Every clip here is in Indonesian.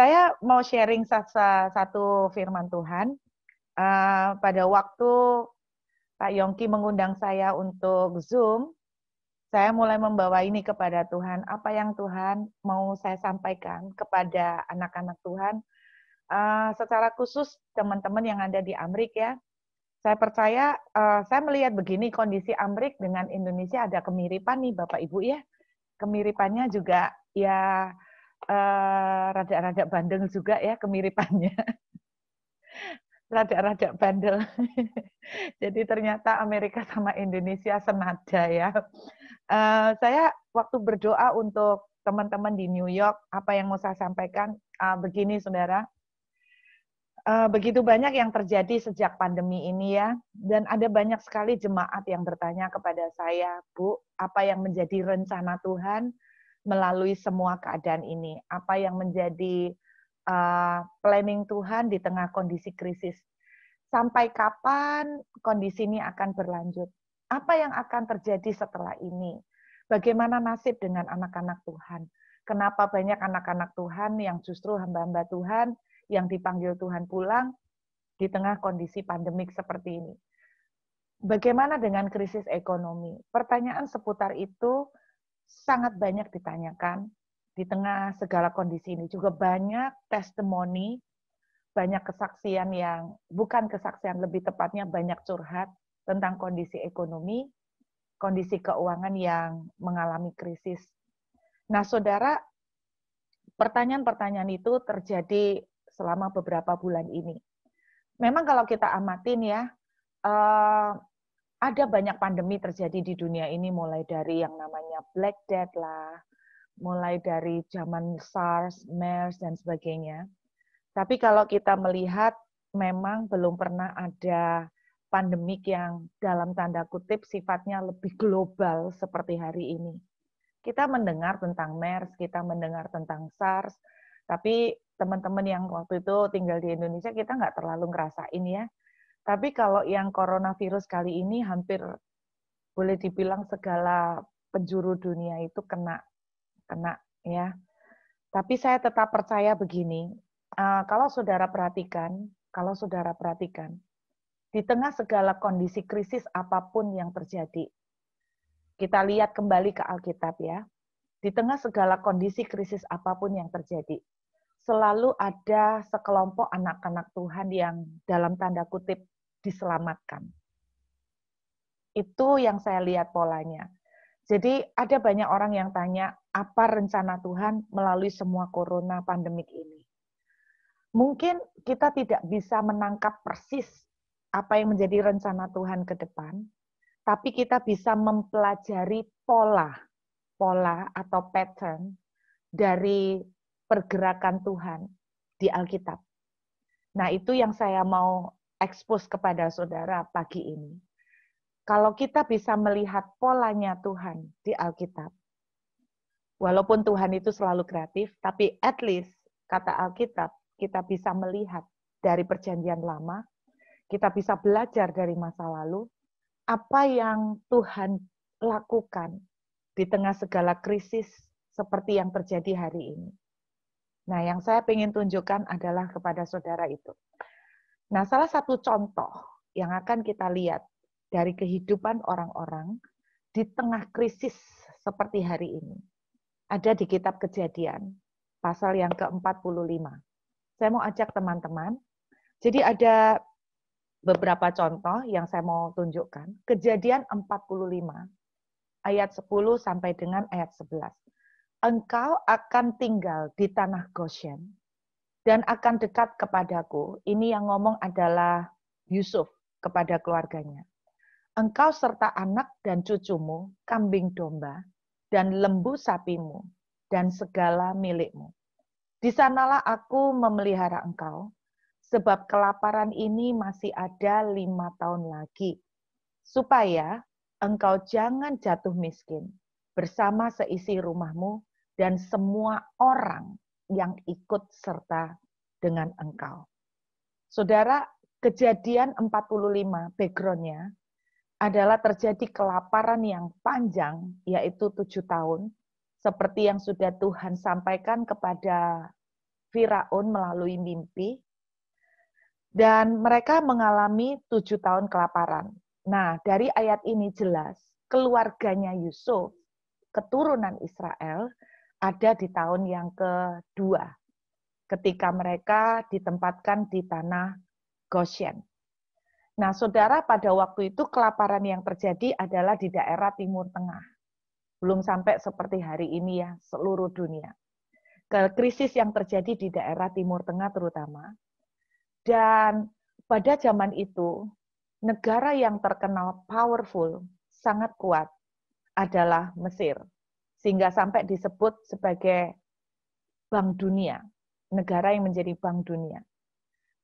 Saya mau sharing satu firman Tuhan. Uh, pada waktu Pak Yongki mengundang saya untuk Zoom, saya mulai membawa ini kepada Tuhan. Apa yang Tuhan mau saya sampaikan kepada anak-anak Tuhan, uh, secara khusus teman-teman yang ada di Amrik ya. Saya percaya, uh, saya melihat begini kondisi Amrik dengan Indonesia ada kemiripan nih Bapak Ibu ya. Kemiripannya juga ya Eh, raja-raja uh, bandel juga ya kemiripannya. Raja-raja bandel. Jadi ternyata Amerika sama Indonesia senada ya. Uh, saya waktu berdoa untuk teman-teman di New York, apa yang mau saya sampaikan uh, begini, saudara. Uh, begitu banyak yang terjadi sejak pandemi ini ya, dan ada banyak sekali jemaat yang bertanya kepada saya, Bu, apa yang menjadi rencana Tuhan melalui semua keadaan ini. Apa yang menjadi uh, planning Tuhan di tengah kondisi krisis. Sampai kapan kondisi ini akan berlanjut? Apa yang akan terjadi setelah ini? Bagaimana nasib dengan anak-anak Tuhan? Kenapa banyak anak-anak Tuhan yang justru hamba-hamba Tuhan yang dipanggil Tuhan pulang di tengah kondisi pandemik seperti ini? Bagaimana dengan krisis ekonomi? Pertanyaan seputar itu sangat banyak ditanyakan di tengah segala kondisi ini juga banyak testimoni, banyak kesaksian yang bukan kesaksian lebih tepatnya banyak curhat tentang kondisi ekonomi, kondisi keuangan yang mengalami krisis. Nah, Saudara, pertanyaan-pertanyaan itu terjadi selama beberapa bulan ini. Memang kalau kita amatin ya, eh, ada banyak pandemi terjadi di dunia ini mulai dari yang namanya Black Death lah, mulai dari zaman SARS, MERS dan sebagainya. Tapi kalau kita melihat memang belum pernah ada pandemik yang dalam tanda kutip sifatnya lebih global seperti hari ini. Kita mendengar tentang MERS, kita mendengar tentang SARS, tapi teman-teman yang waktu itu tinggal di Indonesia kita nggak terlalu ngerasain ya tapi kalau yang coronavirus kali ini hampir boleh dibilang segala penjuru dunia itu kena kena ya. Tapi saya tetap percaya begini, eh, kalau saudara perhatikan, kalau saudara perhatikan, di tengah segala kondisi krisis apapun yang terjadi, kita lihat kembali ke Alkitab ya. Di tengah segala kondisi krisis apapun yang terjadi, selalu ada sekelompok anak-anak Tuhan yang dalam tanda kutip diselamatkan. Itu yang saya lihat polanya. Jadi ada banyak orang yang tanya, apa rencana Tuhan melalui semua corona pandemik ini? Mungkin kita tidak bisa menangkap persis apa yang menjadi rencana Tuhan ke depan, tapi kita bisa mempelajari pola, pola atau pattern dari pergerakan Tuhan di Alkitab. Nah, itu yang saya mau expose kepada saudara pagi ini. Kalau kita bisa melihat polanya Tuhan di Alkitab, walaupun Tuhan itu selalu kreatif, tapi at least kata Alkitab, kita bisa melihat dari perjanjian lama, kita bisa belajar dari masa lalu, apa yang Tuhan lakukan di tengah segala krisis seperti yang terjadi hari ini. Nah, yang saya ingin tunjukkan adalah kepada saudara itu. Nah, salah satu contoh yang akan kita lihat dari kehidupan orang-orang di tengah krisis seperti hari ini ada di kitab Kejadian pasal yang ke-45. Saya mau ajak teman-teman. Jadi ada beberapa contoh yang saya mau tunjukkan. Kejadian 45 ayat 10 sampai dengan ayat 11. Engkau akan tinggal di tanah Goshen dan akan dekat kepadaku. Ini yang ngomong adalah Yusuf kepada keluarganya. Engkau serta anak dan cucumu, kambing domba, dan lembu sapimu, dan segala milikmu. Di sanalah aku memelihara engkau, sebab kelaparan ini masih ada lima tahun lagi, supaya engkau jangan jatuh miskin bersama seisi rumahmu dan semua orang yang ikut serta dengan engkau. Saudara, kejadian 45 backgroundnya adalah terjadi kelaparan yang panjang, yaitu tujuh tahun, seperti yang sudah Tuhan sampaikan kepada Firaun melalui mimpi, dan mereka mengalami tujuh tahun kelaparan. Nah, dari ayat ini jelas, keluarganya Yusuf, keturunan Israel, ada di tahun yang kedua ketika mereka ditempatkan di tanah Goshen. Nah, saudara, pada waktu itu kelaparan yang terjadi adalah di daerah Timur Tengah. Belum sampai seperti hari ini ya, seluruh dunia. Krisis yang terjadi di daerah Timur Tengah terutama. Dan pada zaman itu, negara yang terkenal powerful, sangat kuat, adalah Mesir sehingga sampai disebut sebagai bank dunia, negara yang menjadi bank dunia.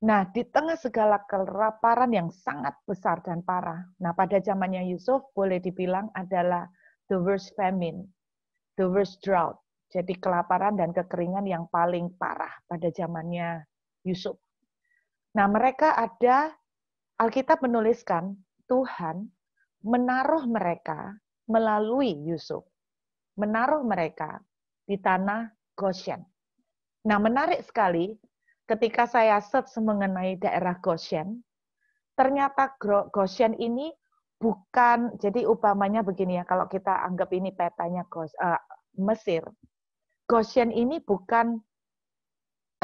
Nah, di tengah segala kelaparan yang sangat besar dan parah, nah pada zamannya Yusuf boleh dibilang adalah the worst famine, the worst drought, jadi kelaparan dan kekeringan yang paling parah pada zamannya Yusuf. Nah, mereka ada Alkitab menuliskan Tuhan menaruh mereka melalui Yusuf menaruh mereka di tanah Goshen. Nah, menarik sekali ketika saya search mengenai daerah Goshen, ternyata Goshen ini bukan jadi upamanya begini ya kalau kita anggap ini petanya Gos, uh, Mesir. Goshen ini bukan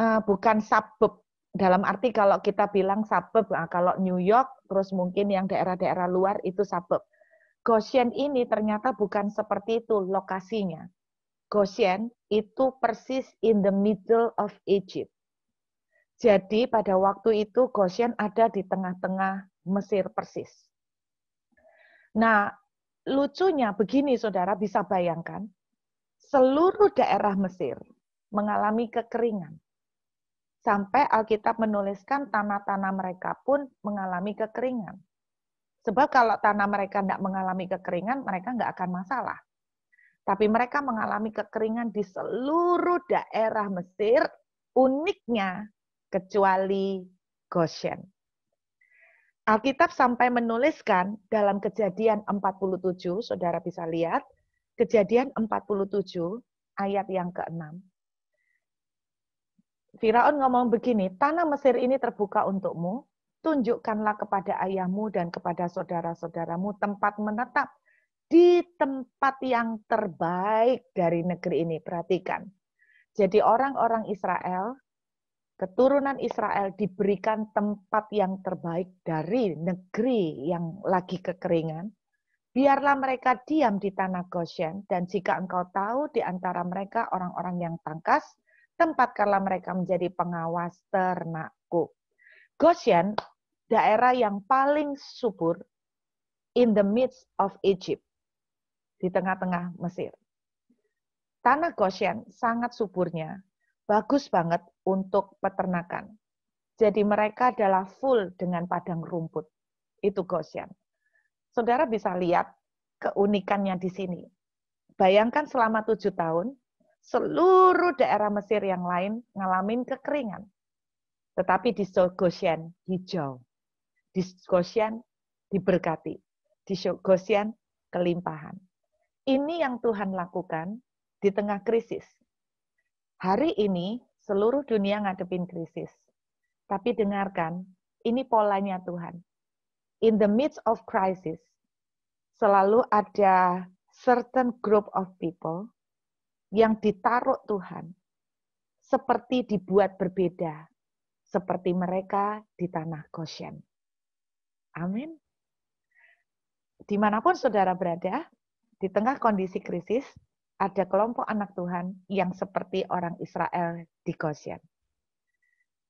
uh, bukan suburb dalam arti kalau kita bilang suburb nah, kalau New York terus mungkin yang daerah-daerah luar itu suburb. Goshen ini ternyata bukan seperti itu lokasinya. Goshen itu persis in the middle of Egypt. Jadi pada waktu itu Goshen ada di tengah-tengah Mesir persis. Nah, lucunya begini saudara bisa bayangkan, seluruh daerah Mesir mengalami kekeringan. Sampai Alkitab menuliskan tanah-tanah mereka pun mengalami kekeringan. Sebab kalau tanah mereka tidak mengalami kekeringan, mereka nggak akan masalah. Tapi mereka mengalami kekeringan di seluruh daerah Mesir, uniknya kecuali Goshen. Alkitab sampai menuliskan dalam kejadian 47, saudara bisa lihat, kejadian 47 ayat yang ke-6. Firaun ngomong begini, tanah Mesir ini terbuka untukmu, tunjukkanlah kepada ayahmu dan kepada saudara-saudaramu tempat menetap di tempat yang terbaik dari negeri ini. Perhatikan. Jadi orang-orang Israel, keturunan Israel diberikan tempat yang terbaik dari negeri yang lagi kekeringan. Biarlah mereka diam di tanah Goshen, dan jika engkau tahu di antara mereka orang-orang yang tangkas, tempatkanlah mereka menjadi pengawas ternakku. Goshen daerah yang paling subur in the midst of Egypt, di tengah-tengah Mesir. Tanah Goshen sangat suburnya, bagus banget untuk peternakan. Jadi mereka adalah full dengan padang rumput. Itu Goshen. Saudara bisa lihat keunikannya di sini. Bayangkan selama tujuh tahun, seluruh daerah Mesir yang lain ngalamin kekeringan. Tetapi di Goshen, hijau di diberkati, di kelimpahan. Ini yang Tuhan lakukan di tengah krisis. Hari ini seluruh dunia ngadepin krisis. Tapi dengarkan, ini polanya Tuhan. In the midst of crisis, selalu ada certain group of people yang ditaruh Tuhan seperti dibuat berbeda, seperti mereka di tanah Goshen. Amin. Dimanapun saudara berada, di tengah kondisi krisis, ada kelompok anak Tuhan yang seperti orang Israel di Goshen.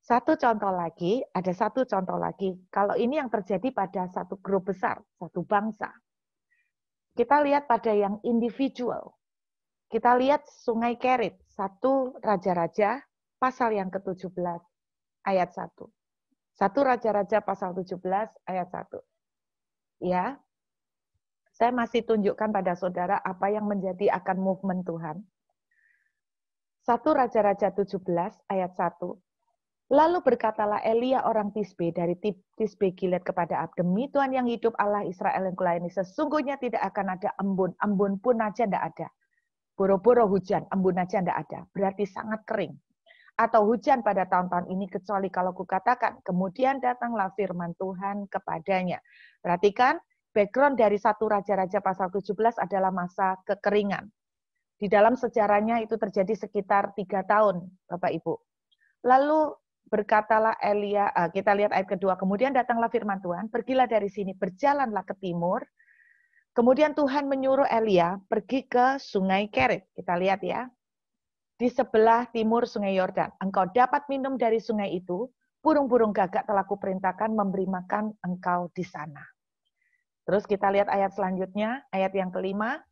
Satu contoh lagi, ada satu contoh lagi. Kalau ini yang terjadi pada satu grup besar, satu bangsa. Kita lihat pada yang individual. Kita lihat Sungai Kerit, satu Raja-Raja, pasal yang ke-17, ayat 1. Satu Raja-Raja pasal 17 ayat 1. Ya. Saya masih tunjukkan pada saudara apa yang menjadi akan movement Tuhan. Satu Raja-Raja 17 ayat 1. Lalu berkatalah Elia orang Tisbe dari Tisbe Gilead kepada Ab, demi Tuhan yang hidup Allah Israel yang kulayani, sesungguhnya tidak akan ada embun, embun pun aja tidak ada. Boro-boro hujan, embun aja tidak ada. Berarti sangat kering atau hujan pada tahun-tahun ini kecuali kalau kukatakan kemudian datanglah firman Tuhan kepadanya. Perhatikan background dari satu raja-raja pasal 17 adalah masa kekeringan. Di dalam sejarahnya itu terjadi sekitar tiga tahun, Bapak Ibu. Lalu berkatalah Elia, eh, kita lihat ayat kedua, kemudian datanglah firman Tuhan, pergilah dari sini, berjalanlah ke timur, Kemudian Tuhan menyuruh Elia pergi ke sungai Kerit Kita lihat ya, di sebelah timur Sungai Yordan. Engkau dapat minum dari sungai itu. Burung-burung gagak telah kuperintahkan memberi makan engkau di sana. Terus kita lihat ayat selanjutnya, ayat yang kelima.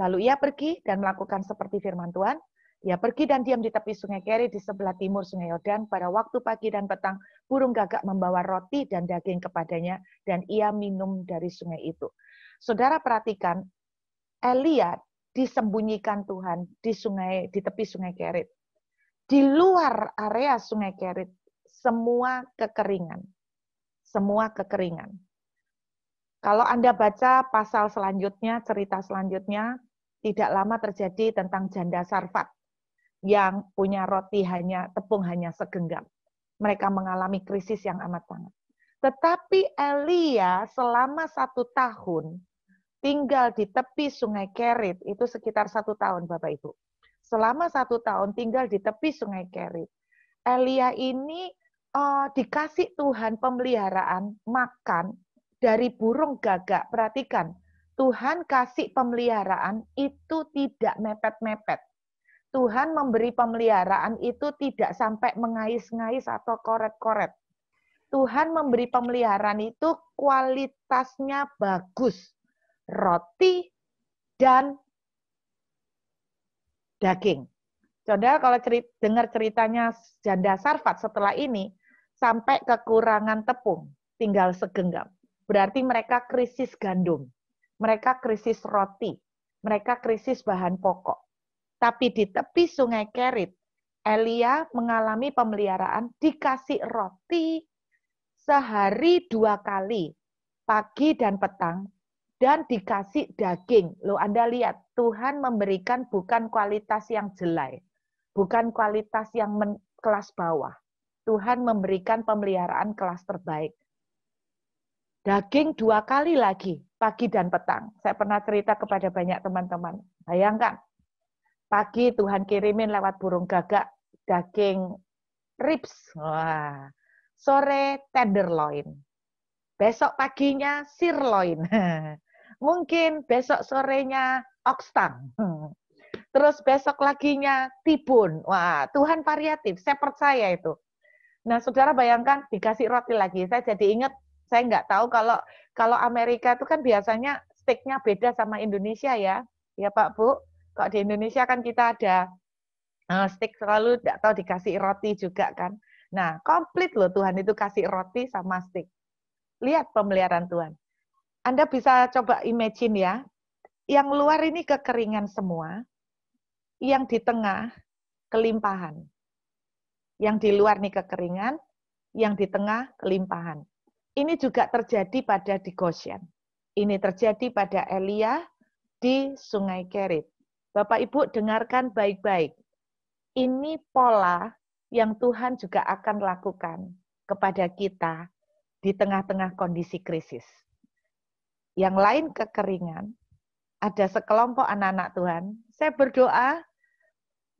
Lalu ia pergi dan melakukan seperti firman Tuhan. Ia pergi dan diam di tepi sungai Keri di sebelah timur sungai Yordan. Pada waktu pagi dan petang, burung gagak membawa roti dan daging kepadanya, dan ia minum dari sungai itu. Saudara perhatikan, Elia disembunyikan Tuhan di sungai di tepi sungai Kerit. Di luar area sungai Kerit semua kekeringan. Semua kekeringan. Kalau Anda baca pasal selanjutnya, cerita selanjutnya, tidak lama terjadi tentang janda Sarfat yang punya roti hanya tepung hanya segenggam. Mereka mengalami krisis yang amat sangat. Tetapi Elia selama satu tahun tinggal di tepi sungai Kerit, itu sekitar satu tahun Bapak Ibu. Selama satu tahun tinggal di tepi sungai Kerit. Elia ini uh, dikasih Tuhan pemeliharaan makan dari burung gagak. Perhatikan, Tuhan kasih pemeliharaan itu tidak mepet-mepet. Tuhan memberi pemeliharaan itu tidak sampai mengais-ngais atau koret-koret. Tuhan memberi pemeliharaan itu kualitasnya bagus roti, dan daging. Coba kalau cerit, dengar ceritanya janda Sarfat setelah ini sampai kekurangan tepung, tinggal segenggam. Berarti mereka krisis gandum, mereka krisis roti, mereka krisis bahan pokok. Tapi di tepi sungai Kerit, Elia mengalami pemeliharaan dikasih roti sehari dua kali, pagi dan petang, dan dikasih daging. lo Anda lihat, Tuhan memberikan bukan kualitas yang jelai, bukan kualitas yang men, kelas bawah. Tuhan memberikan pemeliharaan kelas terbaik. Daging dua kali lagi, pagi dan petang. Saya pernah cerita kepada banyak teman-teman. Bayangkan, pagi Tuhan kirimin lewat burung gagak daging ribs. Wah. Sore tenderloin. Besok paginya sirloin. mungkin besok sorenya Oxtang. Terus besok laginya Tibun. Wah, Tuhan variatif. Saya percaya itu. Nah, saudara bayangkan dikasih roti lagi. Saya jadi ingat, saya nggak tahu kalau kalau Amerika itu kan biasanya steaknya beda sama Indonesia ya. Ya Pak, Bu. Kok di Indonesia kan kita ada uh, steak selalu nggak tahu dikasih roti juga kan. Nah, komplit loh Tuhan itu kasih roti sama steak. Lihat pemeliharaan Tuhan. Anda bisa coba imagine ya, yang luar ini kekeringan semua, yang di tengah kelimpahan. Yang di luar nih kekeringan, yang di tengah kelimpahan. Ini juga terjadi pada di Goshen. Ini terjadi pada Elia di Sungai Kerit. Bapak Ibu dengarkan baik-baik. Ini pola yang Tuhan juga akan lakukan kepada kita di tengah-tengah kondisi krisis yang lain kekeringan, ada sekelompok anak-anak Tuhan. Saya berdoa,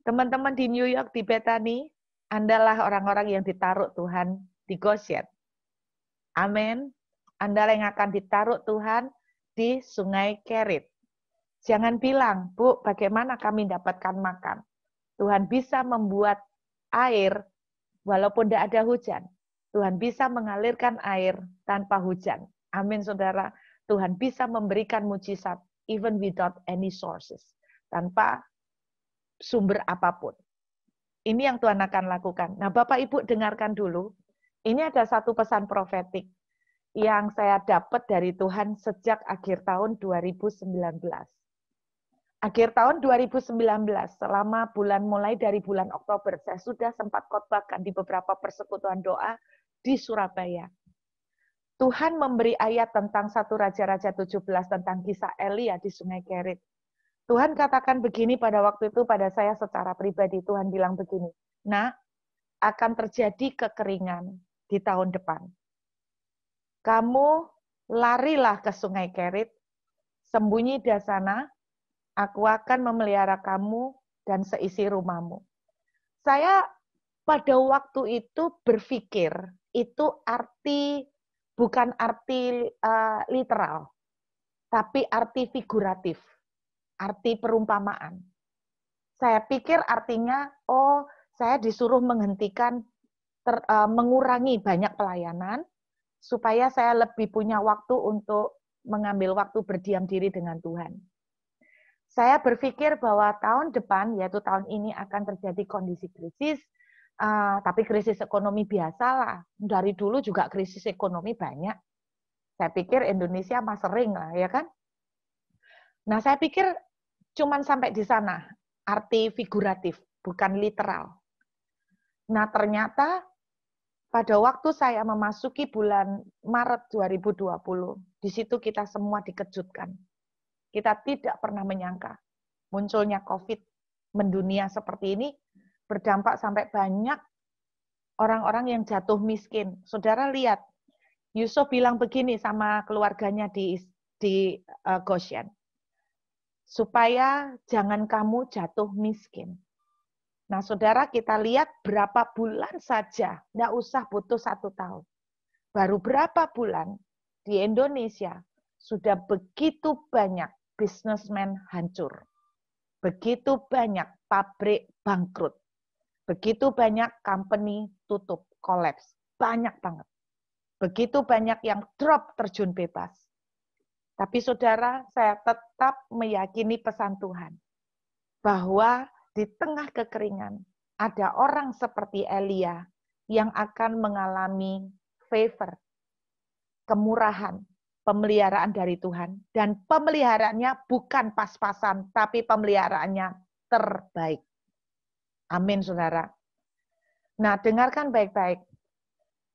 teman-teman di New York, di Bethany, andalah orang-orang yang ditaruh Tuhan di Goshen. Amin. Anda yang akan ditaruh Tuhan di Sungai Kerit. Jangan bilang, Bu, bagaimana kami dapatkan makan? Tuhan bisa membuat air walaupun tidak ada hujan. Tuhan bisa mengalirkan air tanpa hujan. Amin, saudara. Tuhan bisa memberikan mujizat even without any sources, tanpa sumber apapun. Ini yang Tuhan akan lakukan. Nah, Bapak Ibu dengarkan dulu. Ini ada satu pesan profetik yang saya dapat dari Tuhan sejak akhir tahun 2019. Akhir tahun 2019, selama bulan mulai dari bulan Oktober, saya sudah sempat khotbahkan di beberapa persekutuan doa di Surabaya. Tuhan memberi ayat tentang satu Raja-Raja 17 tentang kisah Elia di Sungai Kerit. Tuhan katakan begini pada waktu itu pada saya secara pribadi. Tuhan bilang begini, Nah, akan terjadi kekeringan di tahun depan. Kamu larilah ke Sungai Kerit, sembunyi di sana, aku akan memelihara kamu dan seisi rumahmu. Saya pada waktu itu berpikir, itu arti bukan arti uh, literal, tapi arti figuratif, arti perumpamaan. Saya pikir artinya, oh, saya disuruh menghentikan, ter, uh, mengurangi banyak pelayanan, supaya saya lebih punya waktu untuk mengambil waktu berdiam diri dengan Tuhan. Saya berpikir bahwa tahun depan, yaitu tahun ini, akan terjadi kondisi krisis, Ah, tapi krisis ekonomi biasa lah. Dari dulu juga krisis ekonomi banyak. Saya pikir Indonesia mah sering lah, ya kan? Nah, saya pikir cuman sampai di sana. Arti figuratif, bukan literal. Nah, ternyata pada waktu saya memasuki bulan Maret 2020, di situ kita semua dikejutkan. Kita tidak pernah menyangka munculnya COVID mendunia seperti ini berdampak sampai banyak orang-orang yang jatuh miskin. Saudara lihat, Yusuf bilang begini sama keluarganya di di uh, Goshen. Supaya jangan kamu jatuh miskin. Nah, saudara kita lihat berapa bulan saja, tidak usah butuh satu tahun. Baru berapa bulan di Indonesia sudah begitu banyak bisnismen hancur. Begitu banyak pabrik bangkrut. Begitu banyak company tutup, collapse. Banyak banget. Begitu banyak yang drop terjun bebas. Tapi saudara, saya tetap meyakini pesan Tuhan. Bahwa di tengah kekeringan, ada orang seperti Elia yang akan mengalami favor, kemurahan, pemeliharaan dari Tuhan. Dan pemeliharaannya bukan pas-pasan, tapi pemeliharaannya terbaik. Amin, saudara. Nah, dengarkan baik-baik.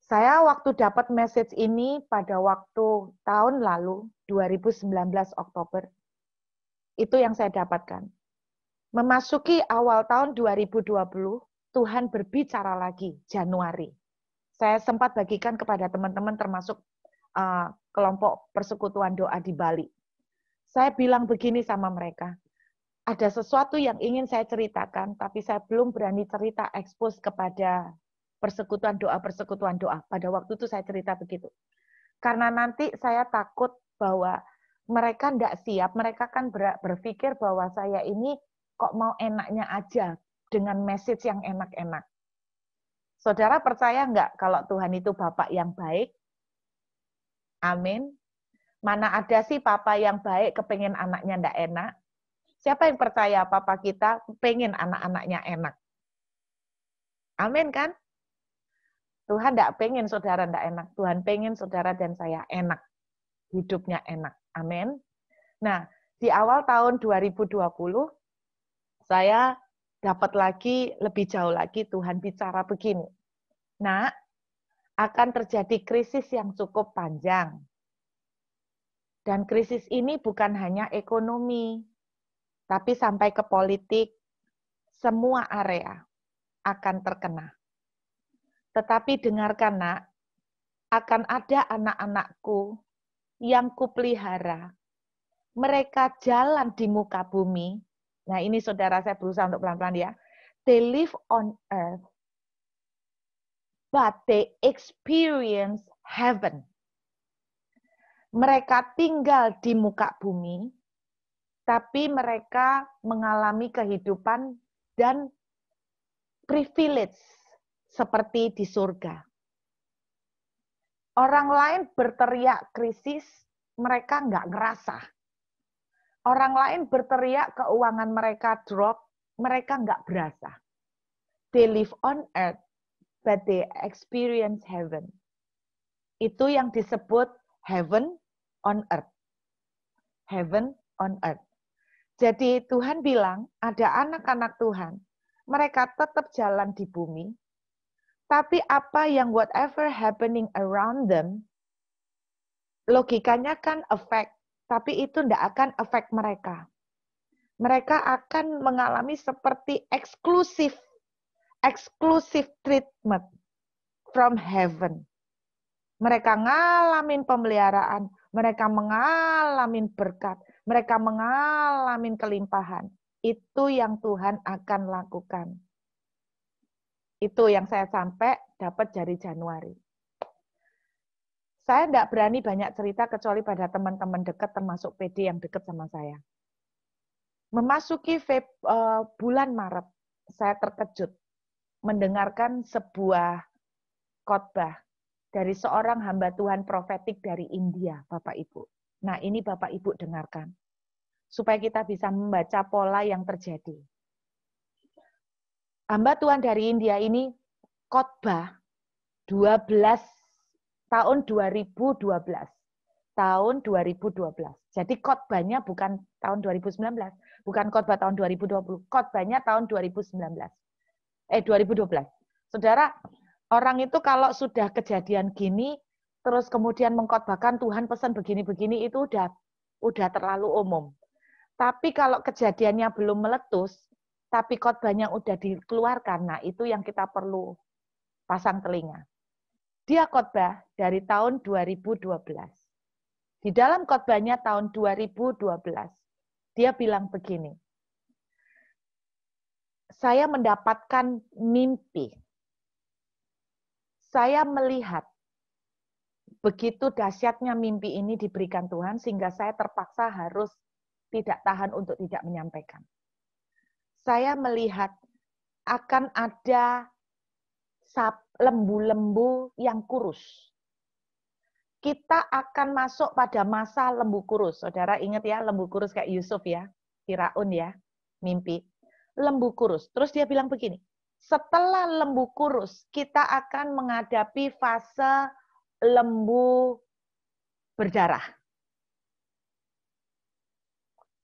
Saya waktu dapat message ini pada waktu tahun lalu, 2019 Oktober, itu yang saya dapatkan. Memasuki awal tahun 2020, Tuhan berbicara lagi, Januari. Saya sempat bagikan kepada teman-teman termasuk uh, kelompok persekutuan doa di Bali. Saya bilang begini sama mereka, ada sesuatu yang ingin saya ceritakan, tapi saya belum berani cerita expose kepada persekutuan doa, persekutuan doa. Pada waktu itu saya cerita begitu. Karena nanti saya takut bahwa mereka tidak siap, mereka kan berpikir bahwa saya ini kok mau enaknya aja dengan message yang enak-enak. Saudara percaya nggak kalau Tuhan itu Bapak yang baik? Amin. Mana ada sih Papa yang baik kepengen anaknya ndak enak? Siapa yang percaya papa kita pengen anak-anaknya enak? Amin kan? Tuhan tidak pengen saudara tidak enak. Tuhan pengen saudara dan saya enak. Hidupnya enak. Amin. Nah, di awal tahun 2020, saya dapat lagi, lebih jauh lagi Tuhan bicara begini. Nah, akan terjadi krisis yang cukup panjang. Dan krisis ini bukan hanya ekonomi, tapi sampai ke politik, semua area akan terkena. Tetapi dengarkan nak, akan ada anak-anakku yang kupelihara. Mereka jalan di muka bumi. Nah ini saudara saya berusaha untuk pelan-pelan ya. They live on earth, but they experience heaven. Mereka tinggal di muka bumi, tapi mereka mengalami kehidupan dan privilege seperti di surga. Orang lain berteriak krisis, mereka nggak ngerasa. Orang lain berteriak keuangan mereka drop, mereka nggak berasa. They live on earth, but they experience heaven. Itu yang disebut heaven on earth. Heaven on earth. Jadi Tuhan bilang, ada anak-anak Tuhan, mereka tetap jalan di bumi, tapi apa yang whatever happening around them, logikanya kan affect, tapi itu tidak akan affect mereka. Mereka akan mengalami seperti eksklusif, eksklusif treatment from heaven. Mereka ngalamin pemeliharaan, mereka mengalamin berkat, mereka mengalami kelimpahan. Itu yang Tuhan akan lakukan. Itu yang saya sampai dapat dari Januari. Saya tidak berani banyak cerita kecuali pada teman-teman dekat termasuk PD yang dekat sama saya. Memasuki eh, bulan Maret, saya terkejut mendengarkan sebuah khotbah dari seorang hamba Tuhan profetik dari India, Bapak Ibu. Nah, ini Bapak Ibu dengarkan. Supaya kita bisa membaca pola yang terjadi. Hamba Tuhan dari India ini khotbah 12 tahun 2012. Tahun 2012. Jadi khotbahnya bukan tahun 2019, bukan khotbah tahun 2020, khotbahnya tahun 2019. Eh 2012. Saudara, orang itu kalau sudah kejadian gini terus kemudian mengkotbahkan Tuhan pesan begini-begini itu udah udah terlalu umum. Tapi kalau kejadiannya belum meletus, tapi khotbahnya udah dikeluarkan, nah itu yang kita perlu pasang telinga. Dia khotbah dari tahun 2012. Di dalam khotbahnya tahun 2012, dia bilang begini. Saya mendapatkan mimpi. Saya melihat Begitu dahsyatnya mimpi ini diberikan Tuhan sehingga saya terpaksa harus tidak tahan untuk tidak menyampaikan. Saya melihat akan ada lembu-lembu yang kurus. Kita akan masuk pada masa lembu kurus. Saudara ingat ya, lembu kurus kayak Yusuf ya, Firaun ya, mimpi. Lembu kurus. Terus dia bilang begini, setelah lembu kurus, kita akan menghadapi fase lembu berdarah.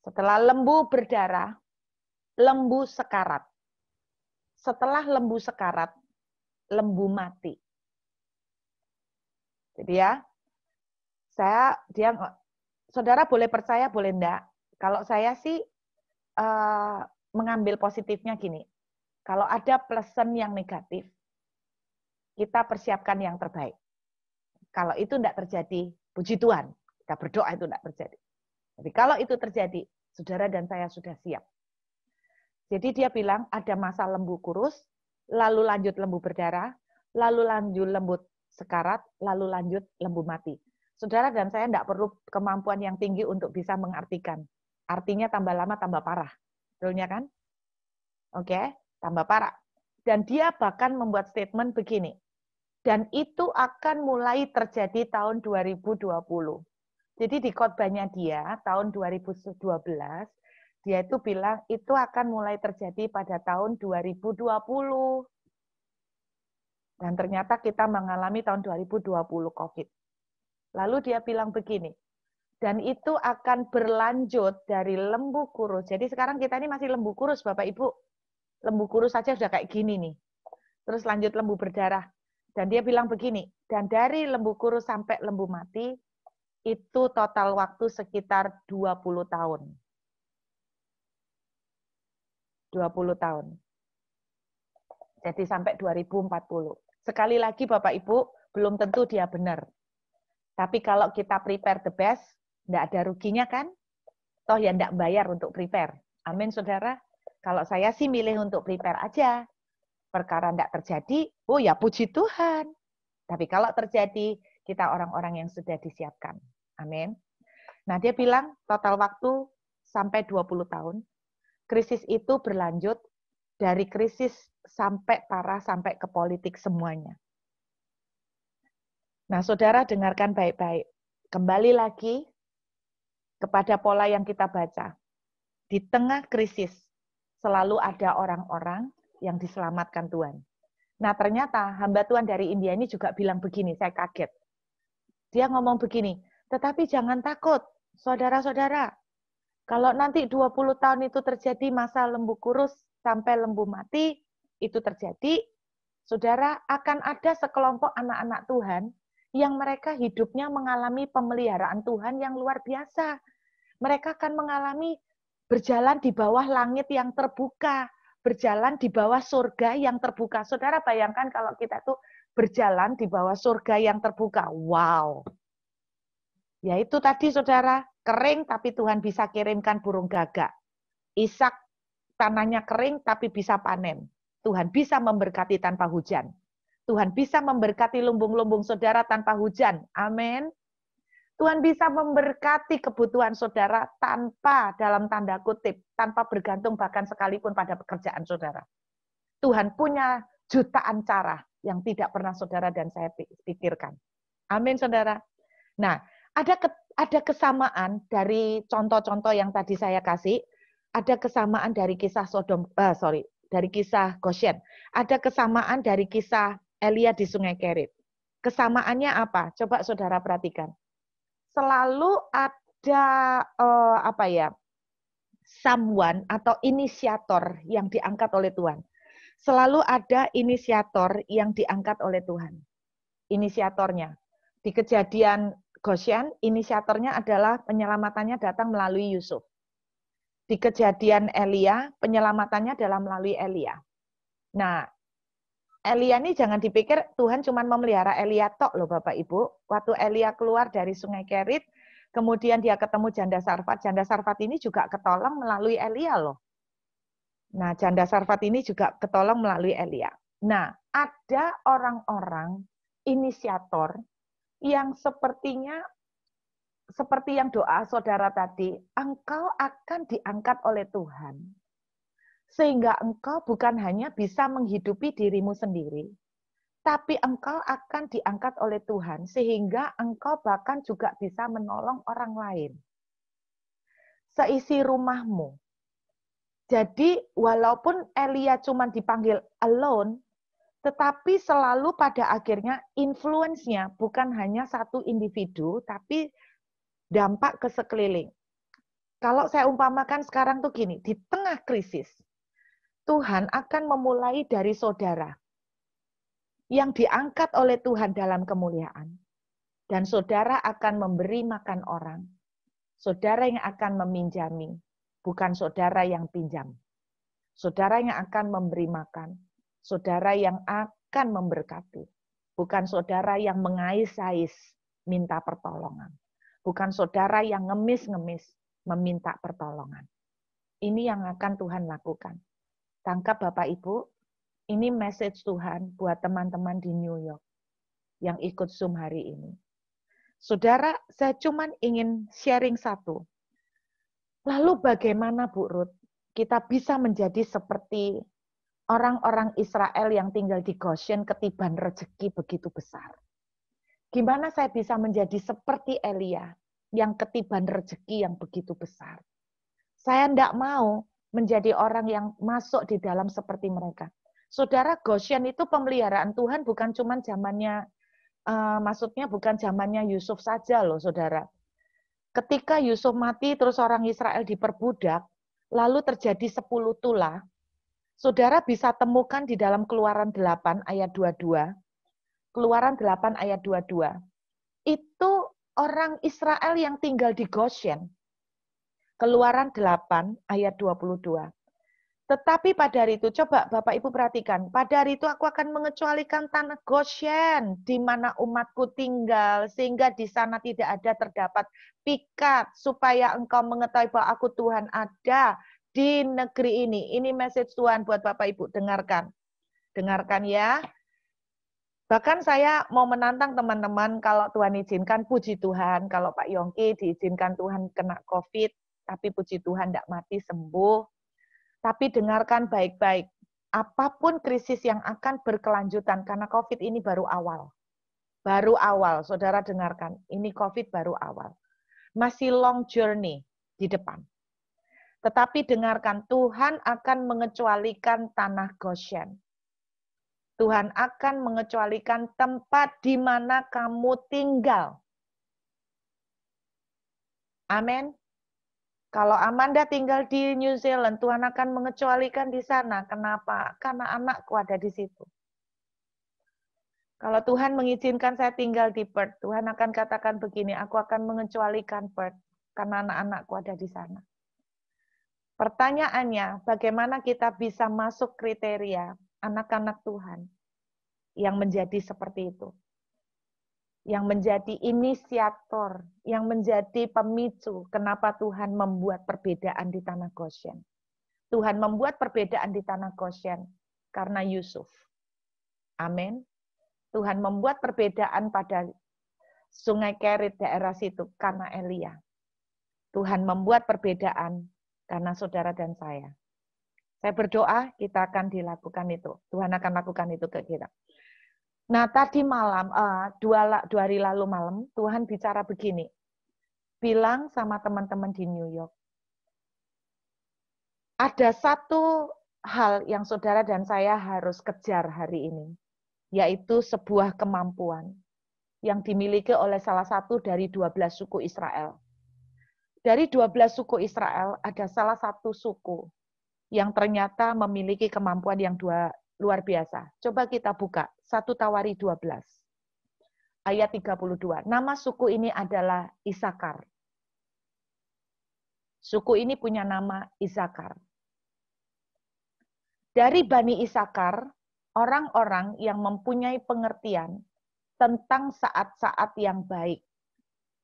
Setelah lembu berdarah, lembu sekarat. Setelah lembu sekarat, lembu mati. Jadi ya, saya dia saudara boleh percaya boleh enggak. Kalau saya sih eh, mengambil positifnya gini. Kalau ada plesen yang negatif, kita persiapkan yang terbaik. Kalau itu tidak terjadi, puji Tuhan. Kita berdoa itu tidak terjadi. Jadi kalau itu terjadi, saudara dan saya sudah siap. Jadi dia bilang ada masa lembu kurus, lalu lanjut lembu berdarah, lalu lanjut lembut sekarat, lalu lanjut lembu mati. Saudara dan saya tidak perlu kemampuan yang tinggi untuk bisa mengartikan. Artinya tambah lama tambah parah. Betulnya kan? Oke, tambah parah. Dan dia bahkan membuat statement begini, dan itu akan mulai terjadi tahun 2020. Jadi di khotbahnya dia tahun 2012, dia itu bilang itu akan mulai terjadi pada tahun 2020. Dan ternyata kita mengalami tahun 2020 COVID. Lalu dia bilang begini, dan itu akan berlanjut dari lembu kurus. Jadi sekarang kita ini masih lembu kurus, Bapak Ibu. Lembu kurus saja sudah kayak gini nih. Terus lanjut lembu berdarah. Dan dia bilang begini, dan dari lembu kurus sampai lembu mati, itu total waktu sekitar 20 tahun. 20 tahun. Jadi sampai 2040. Sekali lagi Bapak Ibu, belum tentu dia benar. Tapi kalau kita prepare the best, tidak ada ruginya kan? Toh ya tidak bayar untuk prepare. Amin Saudara. Kalau saya sih milih untuk prepare aja perkara tidak terjadi, oh ya puji Tuhan. Tapi kalau terjadi, kita orang-orang yang sudah disiapkan. Amin. Nah, dia bilang total waktu sampai 20 tahun. Krisis itu berlanjut dari krisis sampai parah sampai ke politik semuanya. Nah, saudara dengarkan baik-baik. Kembali lagi kepada pola yang kita baca. Di tengah krisis selalu ada orang-orang yang diselamatkan Tuhan. Nah ternyata hamba Tuhan dari India ini juga bilang begini, saya kaget. Dia ngomong begini, tetapi jangan takut, saudara-saudara. Kalau nanti 20 tahun itu terjadi masa lembu kurus sampai lembu mati, itu terjadi, saudara akan ada sekelompok anak-anak Tuhan yang mereka hidupnya mengalami pemeliharaan Tuhan yang luar biasa. Mereka akan mengalami berjalan di bawah langit yang terbuka berjalan di bawah surga yang terbuka. Saudara bayangkan kalau kita tuh berjalan di bawah surga yang terbuka. Wow. Ya itu tadi saudara, kering tapi Tuhan bisa kirimkan burung gagak. Ishak tanahnya kering tapi bisa panen. Tuhan bisa memberkati tanpa hujan. Tuhan bisa memberkati lumbung-lumbung saudara tanpa hujan. Amin. Tuhan bisa memberkati kebutuhan saudara tanpa dalam tanda kutip, tanpa bergantung bahkan sekalipun pada pekerjaan saudara. Tuhan punya jutaan cara yang tidak pernah saudara dan saya pikirkan. Amin, saudara. Nah, ada ke, ada kesamaan dari contoh-contoh yang tadi saya kasih, ada kesamaan dari kisah Sodom, uh, sorry, dari kisah Goshen, ada kesamaan dari kisah Elia di Sungai Kerit. Kesamaannya apa? Coba saudara perhatikan selalu ada uh, apa ya someone atau inisiator yang diangkat oleh Tuhan. Selalu ada inisiator yang diangkat oleh Tuhan. Inisiatornya. Di kejadian Goshen, inisiatornya adalah penyelamatannya datang melalui Yusuf. Di kejadian Elia, penyelamatannya adalah melalui Elia. Nah, Elia ini jangan dipikir Tuhan cuma memelihara Elia tok loh Bapak Ibu. Waktu Elia keluar dari sungai Kerit, kemudian dia ketemu janda Sarfat. Janda Sarfat ini juga ketolong melalui Elia loh. Nah, janda Sarfat ini juga ketolong melalui Elia. Nah, ada orang-orang inisiator yang sepertinya seperti yang doa saudara tadi, engkau akan diangkat oleh Tuhan sehingga engkau bukan hanya bisa menghidupi dirimu sendiri, tapi engkau akan diangkat oleh Tuhan, sehingga engkau bahkan juga bisa menolong orang lain. Seisi rumahmu. Jadi, walaupun Elia cuma dipanggil alone, tetapi selalu pada akhirnya influence-nya bukan hanya satu individu, tapi dampak ke sekeliling. Kalau saya umpamakan sekarang tuh gini, di tengah krisis, Tuhan akan memulai dari saudara yang diangkat oleh Tuhan dalam kemuliaan. Dan saudara akan memberi makan orang. Saudara yang akan meminjami, bukan saudara yang pinjam. Saudara yang akan memberi makan, saudara yang akan memberkati. Bukan saudara yang mengais-ais minta pertolongan. Bukan saudara yang ngemis-ngemis meminta pertolongan. Ini yang akan Tuhan lakukan. Tangkap Bapak Ibu, ini message Tuhan buat teman-teman di New York yang ikut Zoom hari ini. Saudara, saya cuma ingin sharing satu. Lalu bagaimana Bu Ruth kita bisa menjadi seperti orang-orang Israel yang tinggal di Goshen ketiban rezeki begitu besar? Gimana saya bisa menjadi seperti Elia yang ketiban rezeki yang begitu besar? Saya tidak mau menjadi orang yang masuk di dalam seperti mereka. Saudara Goshen itu pemeliharaan Tuhan bukan cuma zamannya uh, maksudnya bukan zamannya Yusuf saja loh Saudara. Ketika Yusuf mati terus orang Israel diperbudak, lalu terjadi sepuluh tulah. Saudara bisa temukan di dalam Keluaran 8 ayat 22. Keluaran 8 ayat 22. Itu orang Israel yang tinggal di Goshen Keluaran 8 ayat 22. Tetapi pada hari itu, coba Bapak Ibu perhatikan, pada hari itu aku akan mengecualikan tanah Goshen, di mana umatku tinggal, sehingga di sana tidak ada terdapat pikat, supaya engkau mengetahui bahwa aku Tuhan ada di negeri ini. Ini message Tuhan buat Bapak Ibu, dengarkan. Dengarkan ya. Bahkan saya mau menantang teman-teman kalau Tuhan izinkan, puji Tuhan, kalau Pak Yongki diizinkan Tuhan kena COVID, tapi puji Tuhan tidak mati sembuh. Tapi dengarkan baik-baik, apapun krisis yang akan berkelanjutan karena COVID ini baru awal. Baru awal, saudara dengarkan, ini COVID baru awal. Masih long journey di depan. Tetapi dengarkan, Tuhan akan mengecualikan tanah Goshen. Tuhan akan mengecualikan tempat di mana kamu tinggal. Amin. Kalau Amanda tinggal di New Zealand, Tuhan akan mengecualikan di sana. Kenapa? Karena anakku ada di situ. Kalau Tuhan mengizinkan saya tinggal di Perth, Tuhan akan katakan begini, aku akan mengecualikan Perth karena anak-anakku ada di sana. Pertanyaannya, bagaimana kita bisa masuk kriteria anak-anak Tuhan yang menjadi seperti itu? yang menjadi inisiator, yang menjadi pemicu kenapa Tuhan membuat perbedaan di tanah Goshen. Tuhan membuat perbedaan di tanah Goshen karena Yusuf. Amin. Tuhan membuat perbedaan pada Sungai Kerit daerah situ karena Elia. Tuhan membuat perbedaan karena saudara dan saya. Saya berdoa kita akan dilakukan itu. Tuhan akan lakukan itu ke kita. Nah, tadi malam, uh, dua, dua hari lalu malam, Tuhan bicara begini. Bilang sama teman-teman di New York, ada satu hal yang saudara dan saya harus kejar hari ini, yaitu sebuah kemampuan yang dimiliki oleh salah satu dari 12 suku Israel. Dari 12 suku Israel, ada salah satu suku yang ternyata memiliki kemampuan yang dua, luar biasa. Coba kita buka satu Tawari 12 ayat 32. Nama suku ini adalah Isakar. Suku ini punya nama Isakar. Dari Bani Isakar, orang-orang yang mempunyai pengertian tentang saat-saat yang baik,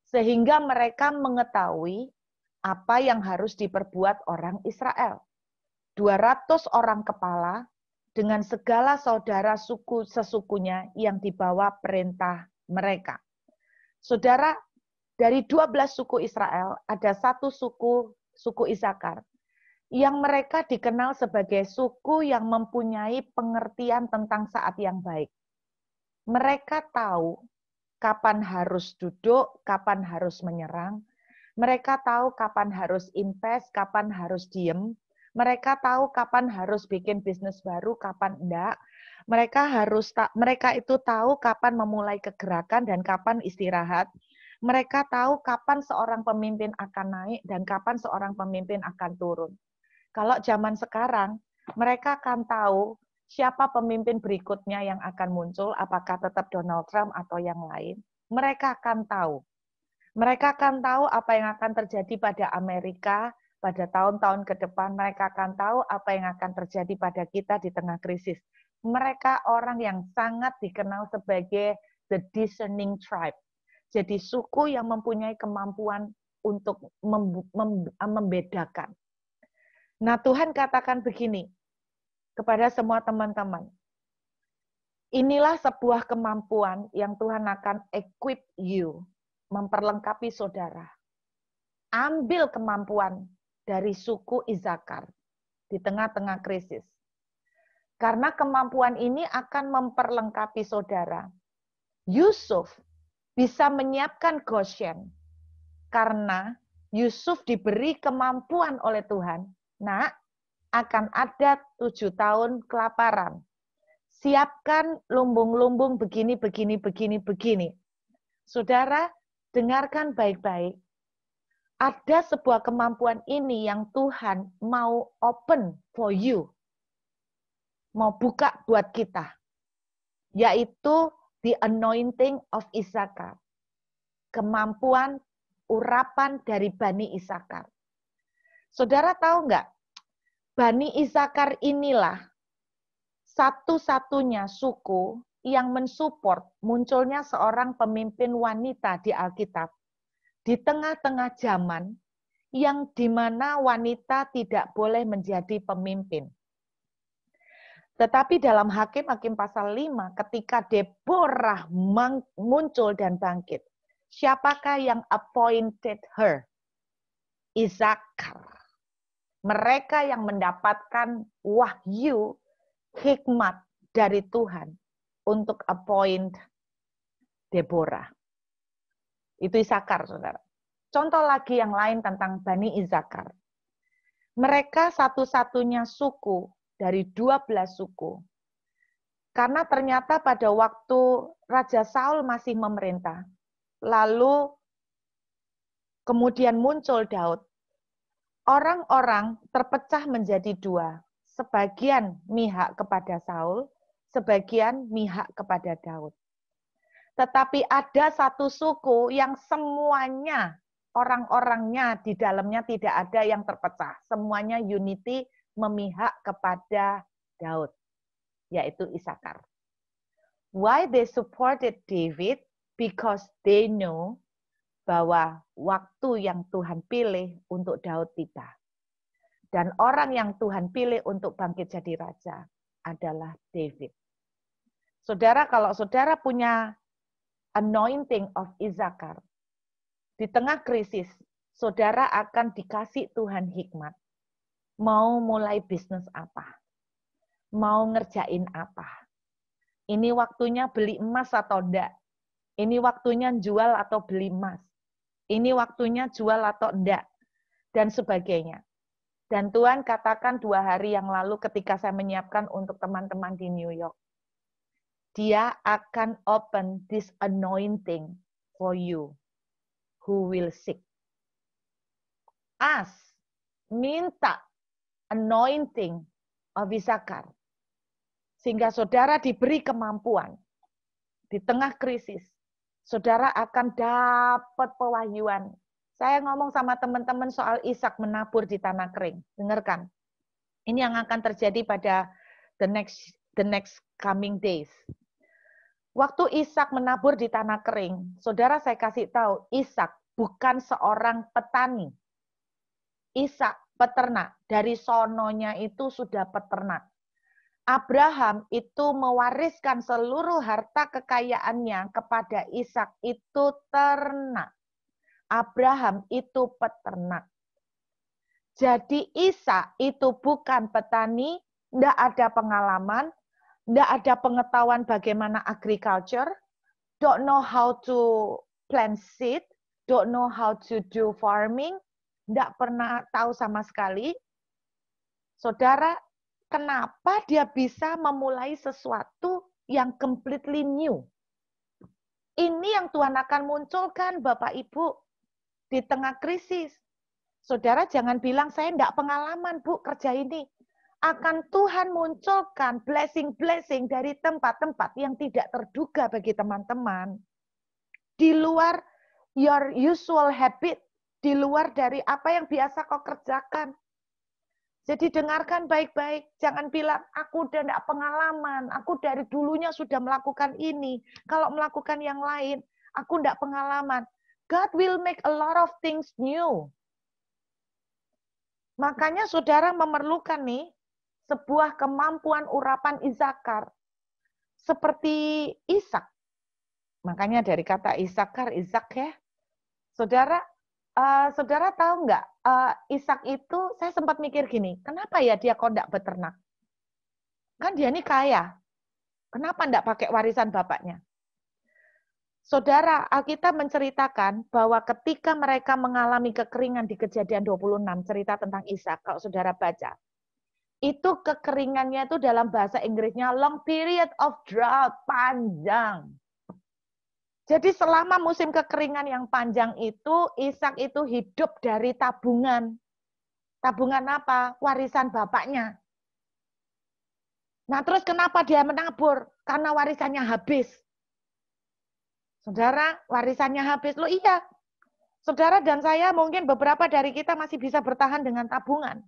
sehingga mereka mengetahui apa yang harus diperbuat orang Israel. 200 orang kepala dengan segala saudara suku sesukunya yang dibawa perintah mereka. Saudara, dari 12 suku Israel, ada satu suku, suku Isakar, yang mereka dikenal sebagai suku yang mempunyai pengertian tentang saat yang baik. Mereka tahu kapan harus duduk, kapan harus menyerang. Mereka tahu kapan harus invest, kapan harus diem. Mereka tahu kapan harus bikin bisnis baru, kapan enggak. Mereka harus ta mereka itu tahu kapan memulai kegerakan dan kapan istirahat. Mereka tahu kapan seorang pemimpin akan naik dan kapan seorang pemimpin akan turun. Kalau zaman sekarang, mereka akan tahu siapa pemimpin berikutnya yang akan muncul, apakah tetap Donald Trump atau yang lain, mereka akan tahu. Mereka akan tahu apa yang akan terjadi pada Amerika pada tahun-tahun ke depan mereka akan tahu apa yang akan terjadi pada kita di tengah krisis. Mereka orang yang sangat dikenal sebagai the discerning tribe. Jadi suku yang mempunyai kemampuan untuk eh, membedakan. Nah, Tuhan katakan begini kepada semua teman-teman. Inilah sebuah kemampuan yang Tuhan akan equip you, memperlengkapi saudara. Ambil kemampuan dari suku Izakar di tengah-tengah krisis. Karena kemampuan ini akan memperlengkapi saudara. Yusuf bisa menyiapkan Goshen karena Yusuf diberi kemampuan oleh Tuhan. Nah, akan ada tujuh tahun kelaparan. Siapkan lumbung-lumbung begini, begini, begini, begini. Saudara, dengarkan baik-baik ada sebuah kemampuan ini yang Tuhan mau open for you. Mau buka buat kita. Yaitu the anointing of Issachar, Kemampuan urapan dari Bani Issachar. Saudara tahu nggak? Bani Isakar inilah satu-satunya suku yang mensupport munculnya seorang pemimpin wanita di Alkitab di tengah-tengah zaman yang dimana wanita tidak boleh menjadi pemimpin. Tetapi dalam Hakim, Hakim pasal 5, ketika Deborah muncul dan bangkit, siapakah yang appointed her? Izakar. Mereka yang mendapatkan wahyu, hikmat dari Tuhan untuk appoint Deborah. Itu Isakar, saudara. Contoh lagi yang lain tentang Bani Izakar. Mereka satu-satunya suku dari 12 suku. Karena ternyata pada waktu Raja Saul masih memerintah, lalu kemudian muncul Daud. Orang-orang terpecah menjadi dua. Sebagian mihak kepada Saul, sebagian mihak kepada Daud. Tetapi ada satu suku yang semuanya orang-orangnya di dalamnya tidak ada yang terpecah. Semuanya unity memihak kepada Daud, yaitu Isakar. Why they supported David? Because they know bahwa waktu yang Tuhan pilih untuk Daud tiba. Dan orang yang Tuhan pilih untuk bangkit jadi raja adalah David. Saudara, kalau saudara punya anointing of Izakar. Di tengah krisis, saudara akan dikasih Tuhan hikmat. Mau mulai bisnis apa? Mau ngerjain apa? Ini waktunya beli emas atau enggak? Ini waktunya jual atau beli emas? Ini waktunya jual atau enggak? Dan sebagainya. Dan Tuhan katakan dua hari yang lalu ketika saya menyiapkan untuk teman-teman di New York. Dia akan open this anointing for you who will seek. Ask, minta anointing of Isakar. Sehingga saudara diberi kemampuan. Di tengah krisis, saudara akan dapat pewahyuan. Saya ngomong sama teman-teman soal Isak menabur di tanah kering. Dengarkan. Ini yang akan terjadi pada the next the next coming days. Waktu Ishak menabur di tanah kering, saudara saya kasih tahu, Ishak bukan seorang petani. Ishak peternak, dari sononya itu sudah peternak. Abraham itu mewariskan seluruh harta kekayaannya kepada Ishak itu ternak. Abraham itu peternak. Jadi Ishak itu bukan petani, tidak ada pengalaman, tidak ada pengetahuan bagaimana agriculture, don't know how to plant seed, don't know how to do farming, tidak pernah tahu sama sekali. Saudara, kenapa dia bisa memulai sesuatu yang completely new? Ini yang Tuhan akan munculkan, Bapak Ibu, di tengah krisis. Saudara jangan bilang, saya tidak pengalaman, Bu, kerja ini akan Tuhan munculkan blessing-blessing dari tempat-tempat yang tidak terduga bagi teman-teman. Di luar your usual habit, di luar dari apa yang biasa kau kerjakan. Jadi dengarkan baik-baik, jangan bilang aku udah tidak pengalaman, aku dari dulunya sudah melakukan ini. Kalau melakukan yang lain, aku tidak pengalaman. God will make a lot of things new. Makanya saudara memerlukan nih sebuah kemampuan urapan Izakar seperti Isak, Makanya dari kata Isakar, Izak ya. Saudara, uh, saudara tahu nggak uh, Ishak itu saya sempat mikir gini, kenapa ya dia kok enggak beternak? Kan dia ini kaya, kenapa enggak pakai warisan bapaknya? Saudara, Alkitab menceritakan bahwa ketika mereka mengalami kekeringan di kejadian 26, cerita tentang Ishak, kalau saudara baca, itu kekeringannya itu dalam bahasa Inggrisnya long period of drought, panjang. Jadi selama musim kekeringan yang panjang itu, Ishak itu hidup dari tabungan. Tabungan apa? Warisan bapaknya. Nah terus kenapa dia menabur? Karena warisannya habis. Saudara, warisannya habis. Loh iya, saudara dan saya mungkin beberapa dari kita masih bisa bertahan dengan tabungan.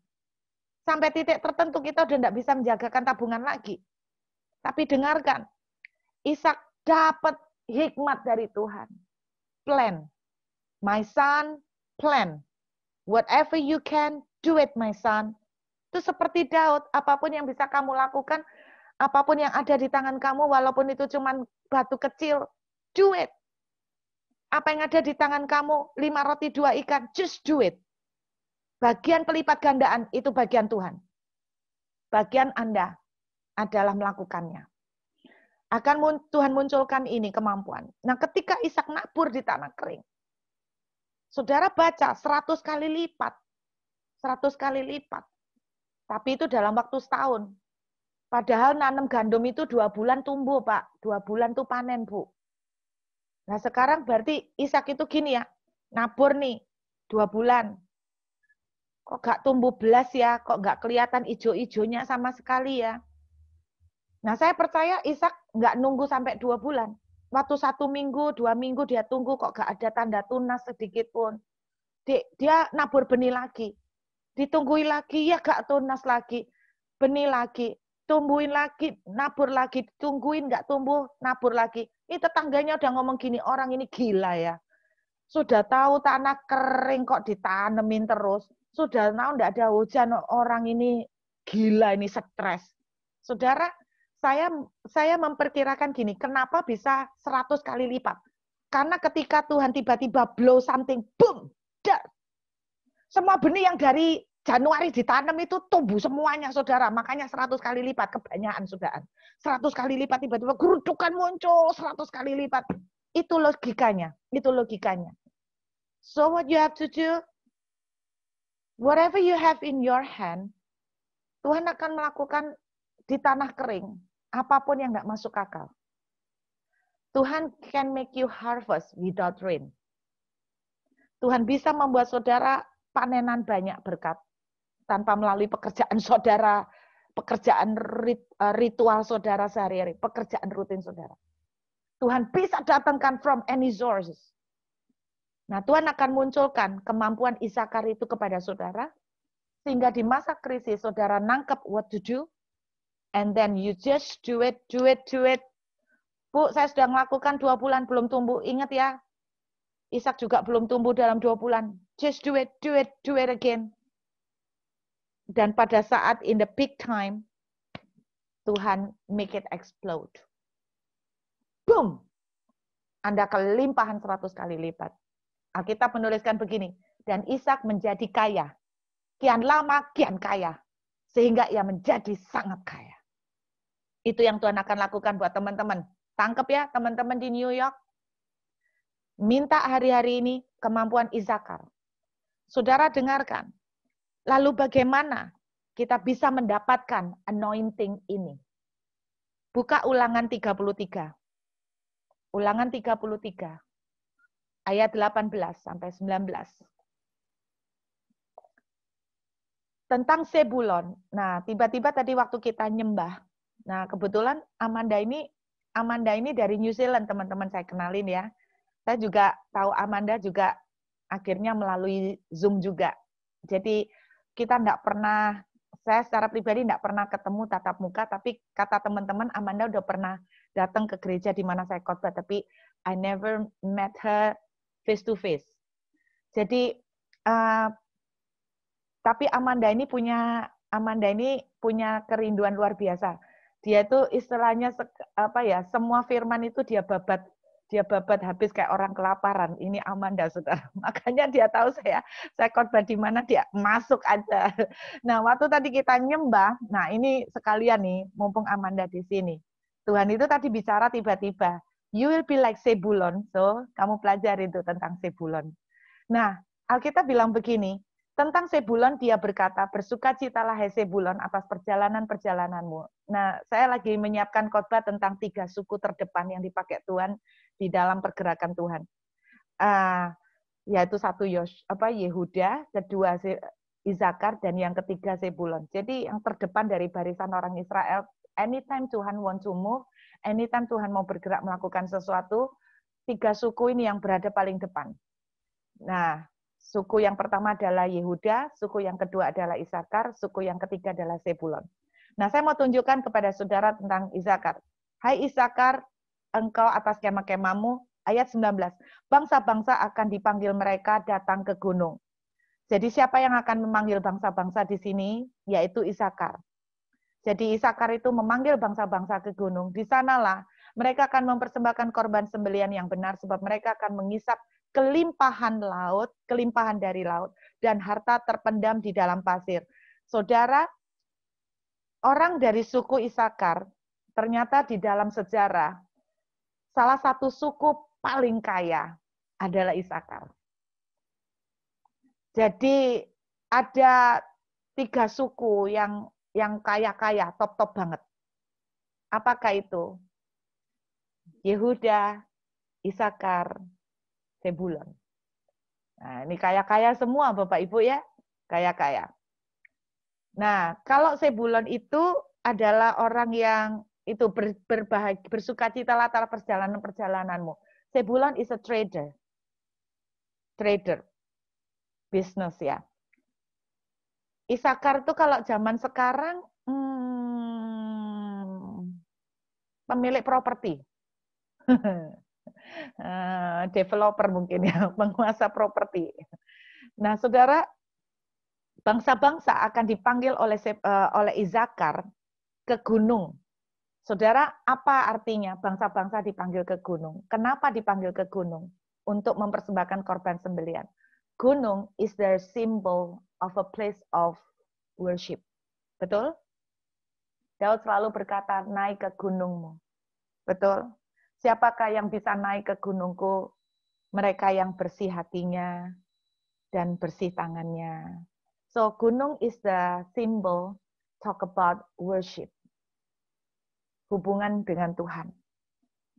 Sampai titik tertentu kita udah tidak bisa menjagakan tabungan lagi. Tapi dengarkan, Ishak dapat hikmat dari Tuhan. Plan. My son, plan. Whatever you can, do it my son. Itu seperti Daud, apapun yang bisa kamu lakukan, apapun yang ada di tangan kamu, walaupun itu cuma batu kecil, do it. Apa yang ada di tangan kamu, lima roti dua ikan, just do it. Bagian pelipat gandaan itu bagian Tuhan. Bagian Anda adalah melakukannya. Akan Tuhan munculkan ini kemampuan. Nah ketika Ishak nabur di tanah kering, saudara baca 100 kali lipat. 100 kali lipat. Tapi itu dalam waktu setahun. Padahal nanam gandum itu dua bulan tumbuh, Pak. Dua bulan tuh panen, Bu. Nah sekarang berarti Ishak itu gini ya, nabur nih, dua bulan kok gak tumbuh belas ya, kok gak kelihatan ijo-ijonya sama sekali ya. Nah saya percaya Ishak gak nunggu sampai dua bulan. Waktu satu minggu, dua minggu dia tunggu kok gak ada tanda tunas sedikit pun. Dia, dia nabur benih lagi. ditungguin lagi, ya gak tunas lagi. Benih lagi. Tumbuhin lagi, nabur lagi. Tungguin gak tumbuh, nabur lagi. Ini tetangganya udah ngomong gini, orang ini gila ya. Sudah tahu tanah kering kok ditanemin terus sudah nah, tahu tidak ada hujan orang ini gila ini stres. Saudara, saya saya memperkirakan gini, kenapa bisa 100 kali lipat? Karena ketika Tuhan tiba-tiba blow something, boom, dar. Semua benih yang dari Januari ditanam itu tumbuh semuanya, saudara. Makanya 100 kali lipat kebanyakan, saudara. 100 kali lipat tiba-tiba gerudukan muncul 100 kali lipat. Itu logikanya. Itu logikanya. So what you have to do, whatever you have in your hand, Tuhan akan melakukan di tanah kering, apapun yang tidak masuk akal. Tuhan can make you harvest without rain. Tuhan bisa membuat saudara panenan banyak berkat tanpa melalui pekerjaan saudara, pekerjaan eh, ritual saudara sehari-hari, pekerjaan rutin saudara. Tuhan bisa datangkan from any sources. Nah, Tuhan akan munculkan kemampuan Isakar itu kepada saudara, sehingga di masa krisis saudara nangkep what to do, and then you just do it, do it, do it. Bu, saya sudah melakukan dua bulan belum tumbuh. Ingat ya, Isak juga belum tumbuh dalam dua bulan. Just do it, do it, do it again. Dan pada saat in the peak time, Tuhan make it explode. Boom! Anda kelimpahan 100 kali lipat. Alkitab menuliskan begini, dan Ishak menjadi kaya. Kian lama, kian kaya. Sehingga ia menjadi sangat kaya. Itu yang Tuhan akan lakukan buat teman-teman. Tangkap ya teman-teman di New York. Minta hari-hari ini kemampuan Izakar. Saudara dengarkan. Lalu bagaimana kita bisa mendapatkan anointing ini? Buka ulangan 33. Ulangan 33 ayat 18 sampai 19. Tentang Sebulon. Nah, tiba-tiba tadi waktu kita nyembah. Nah, kebetulan Amanda ini Amanda ini dari New Zealand, teman-teman saya kenalin ya. Saya juga tahu Amanda juga akhirnya melalui Zoom juga. Jadi kita tidak pernah, saya secara pribadi tidak pernah ketemu tatap muka, tapi kata teman-teman Amanda udah pernah datang ke gereja di mana saya khotbah, tapi I never met her face to face. Jadi uh, tapi Amanda ini punya Amanda ini punya kerinduan luar biasa. Dia itu istilahnya apa ya, semua firman itu dia babat dia babat habis kayak orang kelaparan. Ini Amanda, sudah Makanya dia tahu saya, saya korban di mana dia masuk aja. Nah, waktu tadi kita nyembah, nah ini sekalian nih, mumpung Amanda di sini. Tuhan itu tadi bicara tiba-tiba you will be like Sebulon. So, kamu pelajari itu tentang Sebulon. Nah, Alkitab bilang begini, tentang Sebulon dia berkata, bersukacitalah hai Sebulon atas perjalanan-perjalananmu. Nah, saya lagi menyiapkan khotbah tentang tiga suku terdepan yang dipakai Tuhan di dalam pergerakan Tuhan. Uh, yaitu satu Yos, apa Yehuda, kedua Izakar, dan yang ketiga Sebulon. Jadi yang terdepan dari barisan orang Israel, anytime Tuhan want to move, anytime Tuhan mau bergerak melakukan sesuatu, tiga suku ini yang berada paling depan. Nah, suku yang pertama adalah Yehuda, suku yang kedua adalah Isakar, suku yang ketiga adalah Sebulon. Nah, saya mau tunjukkan kepada saudara tentang Isakar. Hai Isakar, engkau atas kema kemamu ayat 19. Bangsa-bangsa akan dipanggil mereka datang ke gunung. Jadi siapa yang akan memanggil bangsa-bangsa di sini? Yaitu Isakar. Jadi Isakar itu memanggil bangsa-bangsa ke gunung. Di sanalah mereka akan mempersembahkan korban sembelian yang benar sebab mereka akan mengisap kelimpahan laut, kelimpahan dari laut dan harta terpendam di dalam pasir. Saudara, orang dari suku Isakar ternyata di dalam sejarah salah satu suku paling kaya adalah Isakar. Jadi ada tiga suku yang yang kaya-kaya, top-top banget. Apakah itu? Yehuda, Isakar, Sebulon. Nah, ini kaya-kaya semua Bapak Ibu ya, kaya-kaya. Nah, kalau Sebulon itu adalah orang yang itu ber, berbahagia, bersuka cita latar perjalanan-perjalananmu. Sebulon is a trader. Trader. Bisnis ya. Isakar tuh kalau zaman sekarang hmm, pemilik properti. Eh, developer mungkin ya, penguasa properti. Nah, Saudara, bangsa-bangsa akan dipanggil oleh eh, oleh Isakar ke gunung. Saudara, apa artinya bangsa-bangsa dipanggil ke gunung? Kenapa dipanggil ke gunung? Untuk mempersembahkan korban sembelian. Gunung is their symbol of a place of worship. Betul? Daud selalu berkata, naik ke gunungmu. Betul? Siapakah yang bisa naik ke gunungku? Mereka yang bersih hatinya dan bersih tangannya. So, gunung is the symbol talk about worship. Hubungan dengan Tuhan.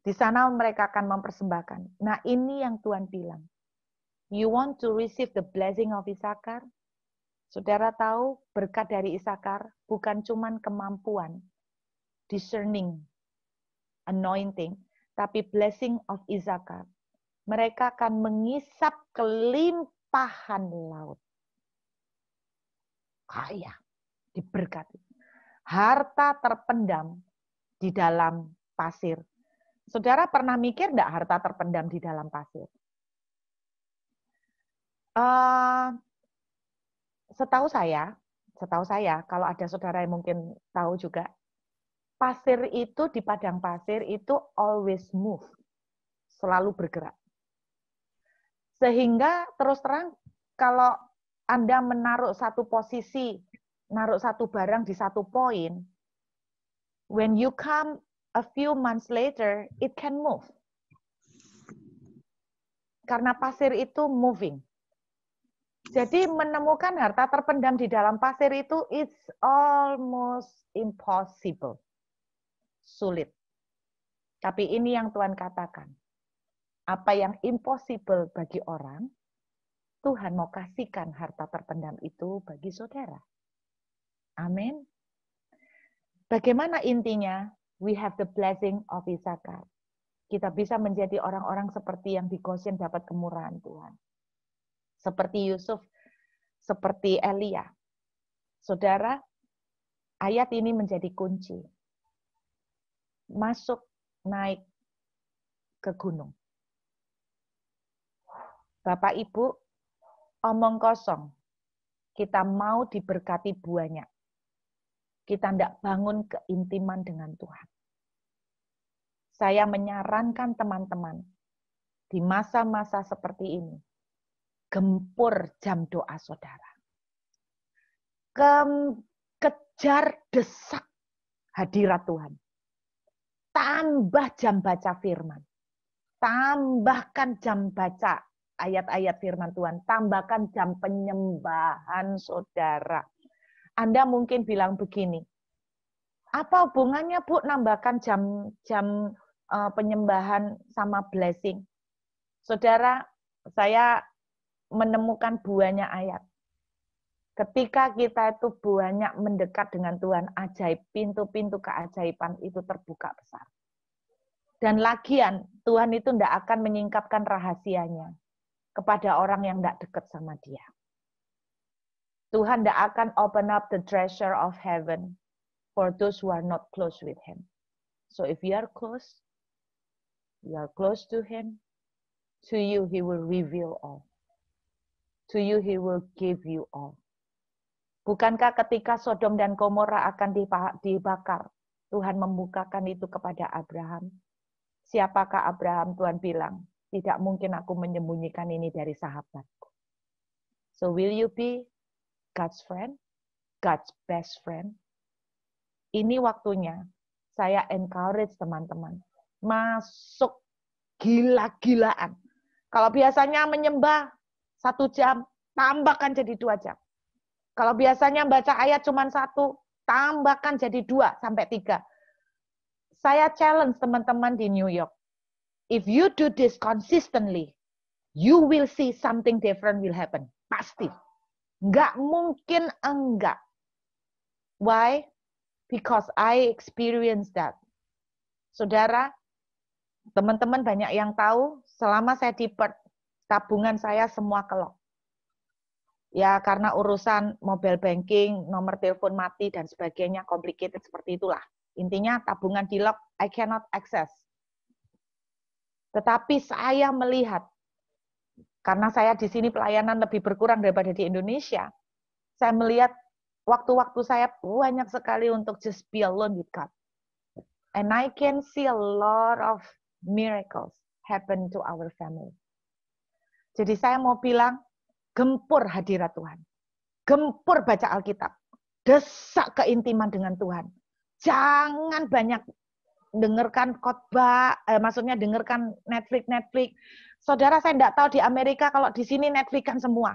Di sana mereka akan mempersembahkan. Nah, ini yang Tuhan bilang. You want to receive the blessing of Issachar? Saudara tahu berkat dari Isakar bukan cuman kemampuan, discerning, anointing, tapi blessing of Isakar. Mereka akan mengisap kelimpahan laut. Kaya, diberkati. Harta terpendam di dalam pasir. Saudara pernah mikir enggak harta terpendam di dalam pasir? Uh, setahu saya, setahu saya kalau ada saudara yang mungkin tahu juga, pasir itu di padang pasir itu always move, selalu bergerak. Sehingga terus terang kalau Anda menaruh satu posisi, naruh satu barang di satu poin, when you come a few months later, it can move. Karena pasir itu moving. Jadi menemukan harta terpendam di dalam pasir itu it's almost impossible. Sulit. Tapi ini yang Tuhan katakan. Apa yang impossible bagi orang, Tuhan mau kasihkan harta terpendam itu bagi saudara. Amin. Bagaimana intinya? We have the blessing of Isaac. Kita bisa menjadi orang-orang seperti yang di Goshen dapat kemurahan Tuhan seperti Yusuf, seperti Elia. Saudara, ayat ini menjadi kunci. Masuk naik ke gunung. Bapak Ibu, omong kosong. Kita mau diberkati banyak. Kita tidak bangun keintiman dengan Tuhan. Saya menyarankan teman-teman, di masa-masa seperti ini, gempur jam doa saudara. kejar desak hadirat Tuhan. Tambah jam baca firman. Tambahkan jam baca ayat-ayat firman Tuhan. Tambahkan jam penyembahan saudara. Anda mungkin bilang begini, apa hubungannya Bu nambahkan jam jam eh, penyembahan sama blessing? Saudara, saya menemukan buahnya ayat. Ketika kita itu banyak mendekat dengan Tuhan, ajaib pintu-pintu keajaiban itu terbuka besar. Dan lagian, Tuhan itu tidak akan menyingkapkan rahasianya kepada orang yang tidak dekat sama dia. Tuhan tidak akan open up the treasure of heaven for those who are not close with Him. So if you are close, you are close to Him, to you He will reveal all to you he will give you all. Bukankah ketika Sodom dan Gomora akan dibakar, Tuhan membukakan itu kepada Abraham? Siapakah Abraham? Tuhan bilang, tidak mungkin aku menyembunyikan ini dari sahabatku. So will you be God's friend? God's best friend? Ini waktunya saya encourage teman-teman. Masuk gila-gilaan. Kalau biasanya menyembah satu jam, tambahkan jadi dua jam. Kalau biasanya baca ayat cuma satu, tambahkan jadi dua sampai tiga. Saya challenge teman-teman di New York. If you do this consistently, you will see something different will happen. Pasti. Nggak mungkin enggak. Why? Because I experience that. Saudara, teman-teman banyak yang tahu, selama saya di Perth, tabungan saya semua kelok. Ya, karena urusan mobile banking, nomor telepon mati, dan sebagainya, complicated seperti itulah. Intinya tabungan di lock, I cannot access. Tetapi saya melihat, karena saya di sini pelayanan lebih berkurang daripada di Indonesia, saya melihat waktu-waktu saya banyak sekali untuk just be alone with God. And I can see a lot of miracles happen to our family. Jadi saya mau bilang, gempur hadirat Tuhan. Gempur baca Alkitab. Desak keintiman dengan Tuhan. Jangan banyak dengarkan khotbah, eh, maksudnya dengarkan Netflix Netflix. Saudara saya tidak tahu di Amerika kalau di sini Netflix kan semua.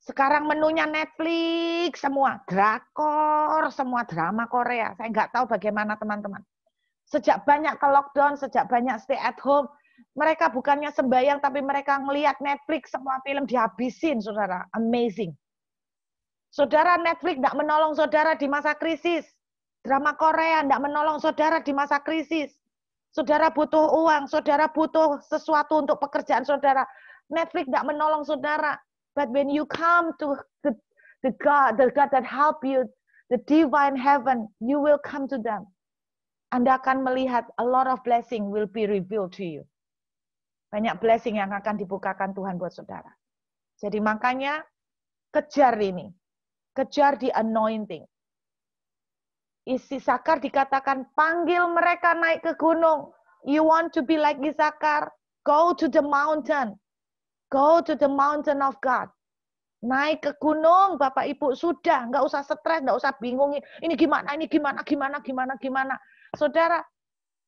Sekarang menunya Netflix semua, drakor semua, drama Korea. Saya nggak tahu bagaimana teman-teman. Sejak banyak ke lockdown, sejak banyak stay at home, mereka bukannya sembayang tapi mereka ngelihat Netflix semua film dihabisin, saudara. Amazing. Saudara Netflix tidak menolong saudara di masa krisis. Drama Korea tidak menolong saudara di masa krisis. Saudara butuh uang, saudara butuh sesuatu untuk pekerjaan saudara. Netflix tidak menolong saudara. But when you come to the, the God, the God that help you, the divine heaven, you will come to them. Anda akan melihat a lot of blessing will be revealed to you. Banyak blessing yang akan dibukakan Tuhan buat saudara. Jadi makanya kejar ini. Kejar di anointing. Isi Sakar dikatakan panggil mereka naik ke gunung. You want to be like Isakar? Go to the mountain. Go to the mountain of God. Naik ke gunung, Bapak Ibu sudah, nggak usah stres, nggak usah bingung. Ini gimana, ini gimana, gimana, gimana, gimana. Saudara,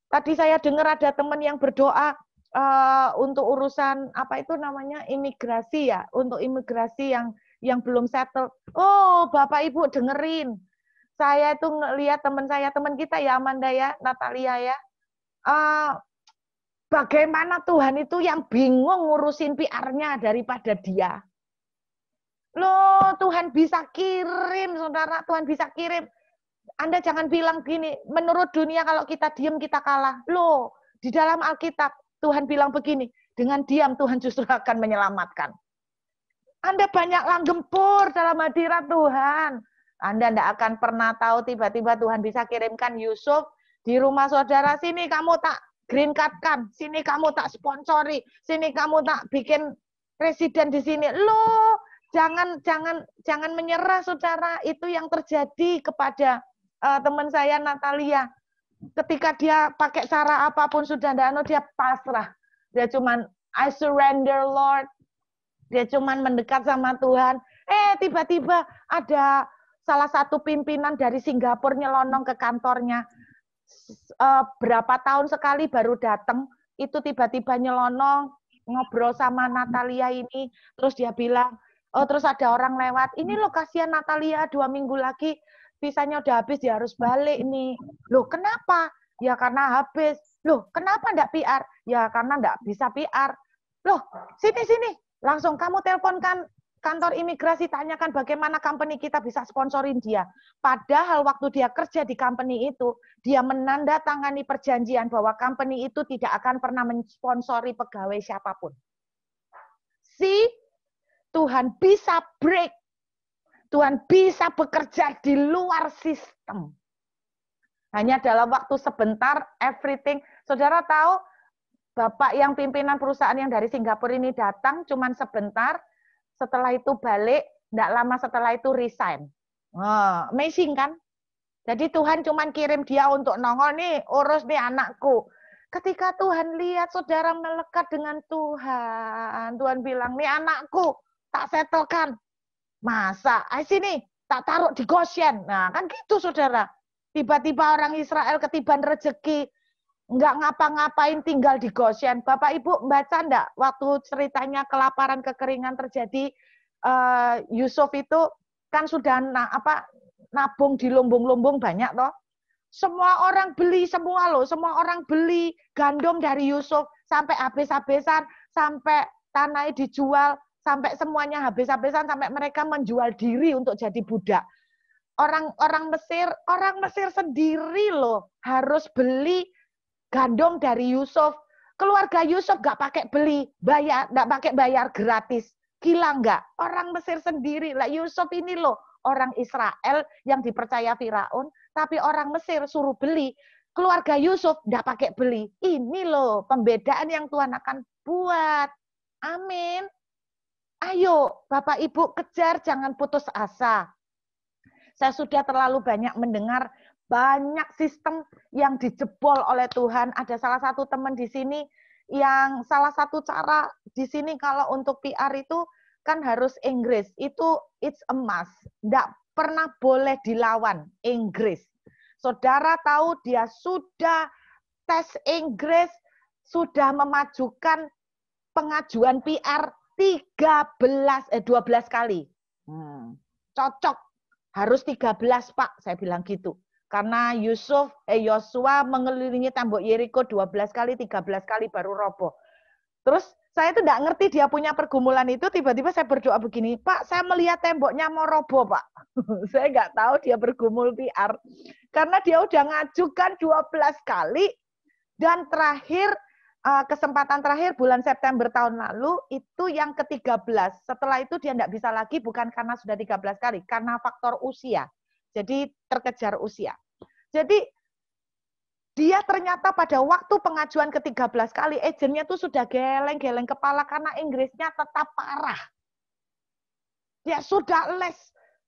tadi saya dengar ada teman yang berdoa, Eh, untuk urusan apa itu namanya imigrasi ya, untuk imigrasi yang yang belum settle. Oh, Bapak Ibu dengerin. Saya itu ngelihat teman saya, teman kita ya Amanda ya, Natalia ya. Uh, bagaimana Tuhan itu yang bingung ngurusin PR-nya daripada dia. Loh, Tuhan bisa kirim, saudara. Tuhan bisa kirim. Anda jangan bilang gini, menurut dunia kalau kita diem kita kalah. Loh, di dalam Alkitab, Tuhan bilang begini, dengan diam Tuhan justru akan menyelamatkan. Anda banyak langgempur dalam hadirat Tuhan. Anda tidak akan pernah tahu tiba-tiba Tuhan bisa kirimkan Yusuf di rumah saudara sini kamu tak green card kan, sini kamu tak sponsori, sini kamu tak bikin presiden di sini. Loh, jangan jangan jangan menyerah saudara, itu yang terjadi kepada uh, teman saya Natalia ketika dia pakai cara apapun sudah tidak anu dia pasrah. Dia cuman I surrender Lord. Dia cuman mendekat sama Tuhan. Eh tiba-tiba ada salah satu pimpinan dari Singapura nyelonong ke kantornya. Eh, berapa tahun sekali baru datang, itu tiba-tiba nyelonong ngobrol sama Natalia ini, terus dia bilang, oh terus ada orang lewat, ini lokasi Natalia dua minggu lagi visanya udah habis dia harus balik nih. Loh, kenapa? Ya karena habis. Loh, kenapa enggak PR? Ya karena enggak bisa PR. Loh, sini sini, langsung kamu teleponkan kantor imigrasi tanyakan bagaimana company kita bisa sponsorin dia. Padahal waktu dia kerja di company itu, dia menandatangani perjanjian bahwa company itu tidak akan pernah mensponsori pegawai siapapun. Si Tuhan bisa break Tuhan bisa bekerja di luar sistem. Hanya dalam waktu sebentar, everything. Saudara tahu, Bapak yang pimpinan perusahaan yang dari Singapura ini datang cuma sebentar, setelah itu balik, tidak lama setelah itu resign. Nah, amazing kan? Jadi Tuhan cuma kirim dia untuk nongol nih, urus nih anakku. Ketika Tuhan lihat saudara melekat dengan Tuhan, Tuhan bilang, nih anakku, tak setelkan, Masa? Ah, sini, tak taruh di Goshen. Nah, kan gitu saudara. Tiba-tiba orang Israel ketiban rezeki, nggak ngapa-ngapain tinggal di Goshen. Bapak Ibu baca enggak waktu ceritanya kelaparan kekeringan terjadi uh, Yusuf itu kan sudah na apa nabung di lumbung-lumbung banyak toh. Semua orang beli semua loh, semua orang beli gandum dari Yusuf sampai habis-habisan, sampai tanahnya dijual, sampai semuanya habis-habisan sampai mereka menjual diri untuk jadi budak. Orang-orang Mesir, orang Mesir sendiri loh harus beli gandum dari Yusuf. Keluarga Yusuf gak pakai beli, bayar, gak pakai bayar gratis. Gila nggak? Orang Mesir sendiri. Lah Yusuf ini loh orang Israel yang dipercaya Firaun, tapi orang Mesir suruh beli. Keluarga Yusuf gak pakai beli. Ini loh pembedaan yang Tuhan akan buat. Amin. Ayo, Bapak Ibu, kejar, jangan putus asa. Saya sudah terlalu banyak mendengar banyak sistem yang dijebol oleh Tuhan. Ada salah satu teman di sini yang salah satu cara di sini kalau untuk PR itu kan harus Inggris. Itu it's a must. Tidak pernah boleh dilawan Inggris. Saudara tahu dia sudah tes Inggris, sudah memajukan pengajuan PR 13 eh 12 kali. Hmm, cocok. Harus 13, Pak, saya bilang gitu. Karena Yusuf eh Yosua mengelilingi tembok Yeriko 12 kali, 13 kali baru roboh. Terus saya itu tidak ngerti dia punya pergumulan itu, tiba-tiba saya berdoa begini, Pak, saya melihat temboknya mau roboh, Pak. saya nggak tahu dia bergumul PR. Karena dia udah ngajukan 12 kali, dan terakhir Eh, kesempatan terakhir bulan September tahun lalu itu yang ke-13. Setelah itu dia tidak bisa lagi bukan karena sudah 13 kali, karena faktor usia. Jadi terkejar usia. Jadi dia ternyata pada waktu pengajuan ke-13 kali agennya tuh sudah geleng-geleng kepala karena Inggrisnya tetap parah. Dia sudah les,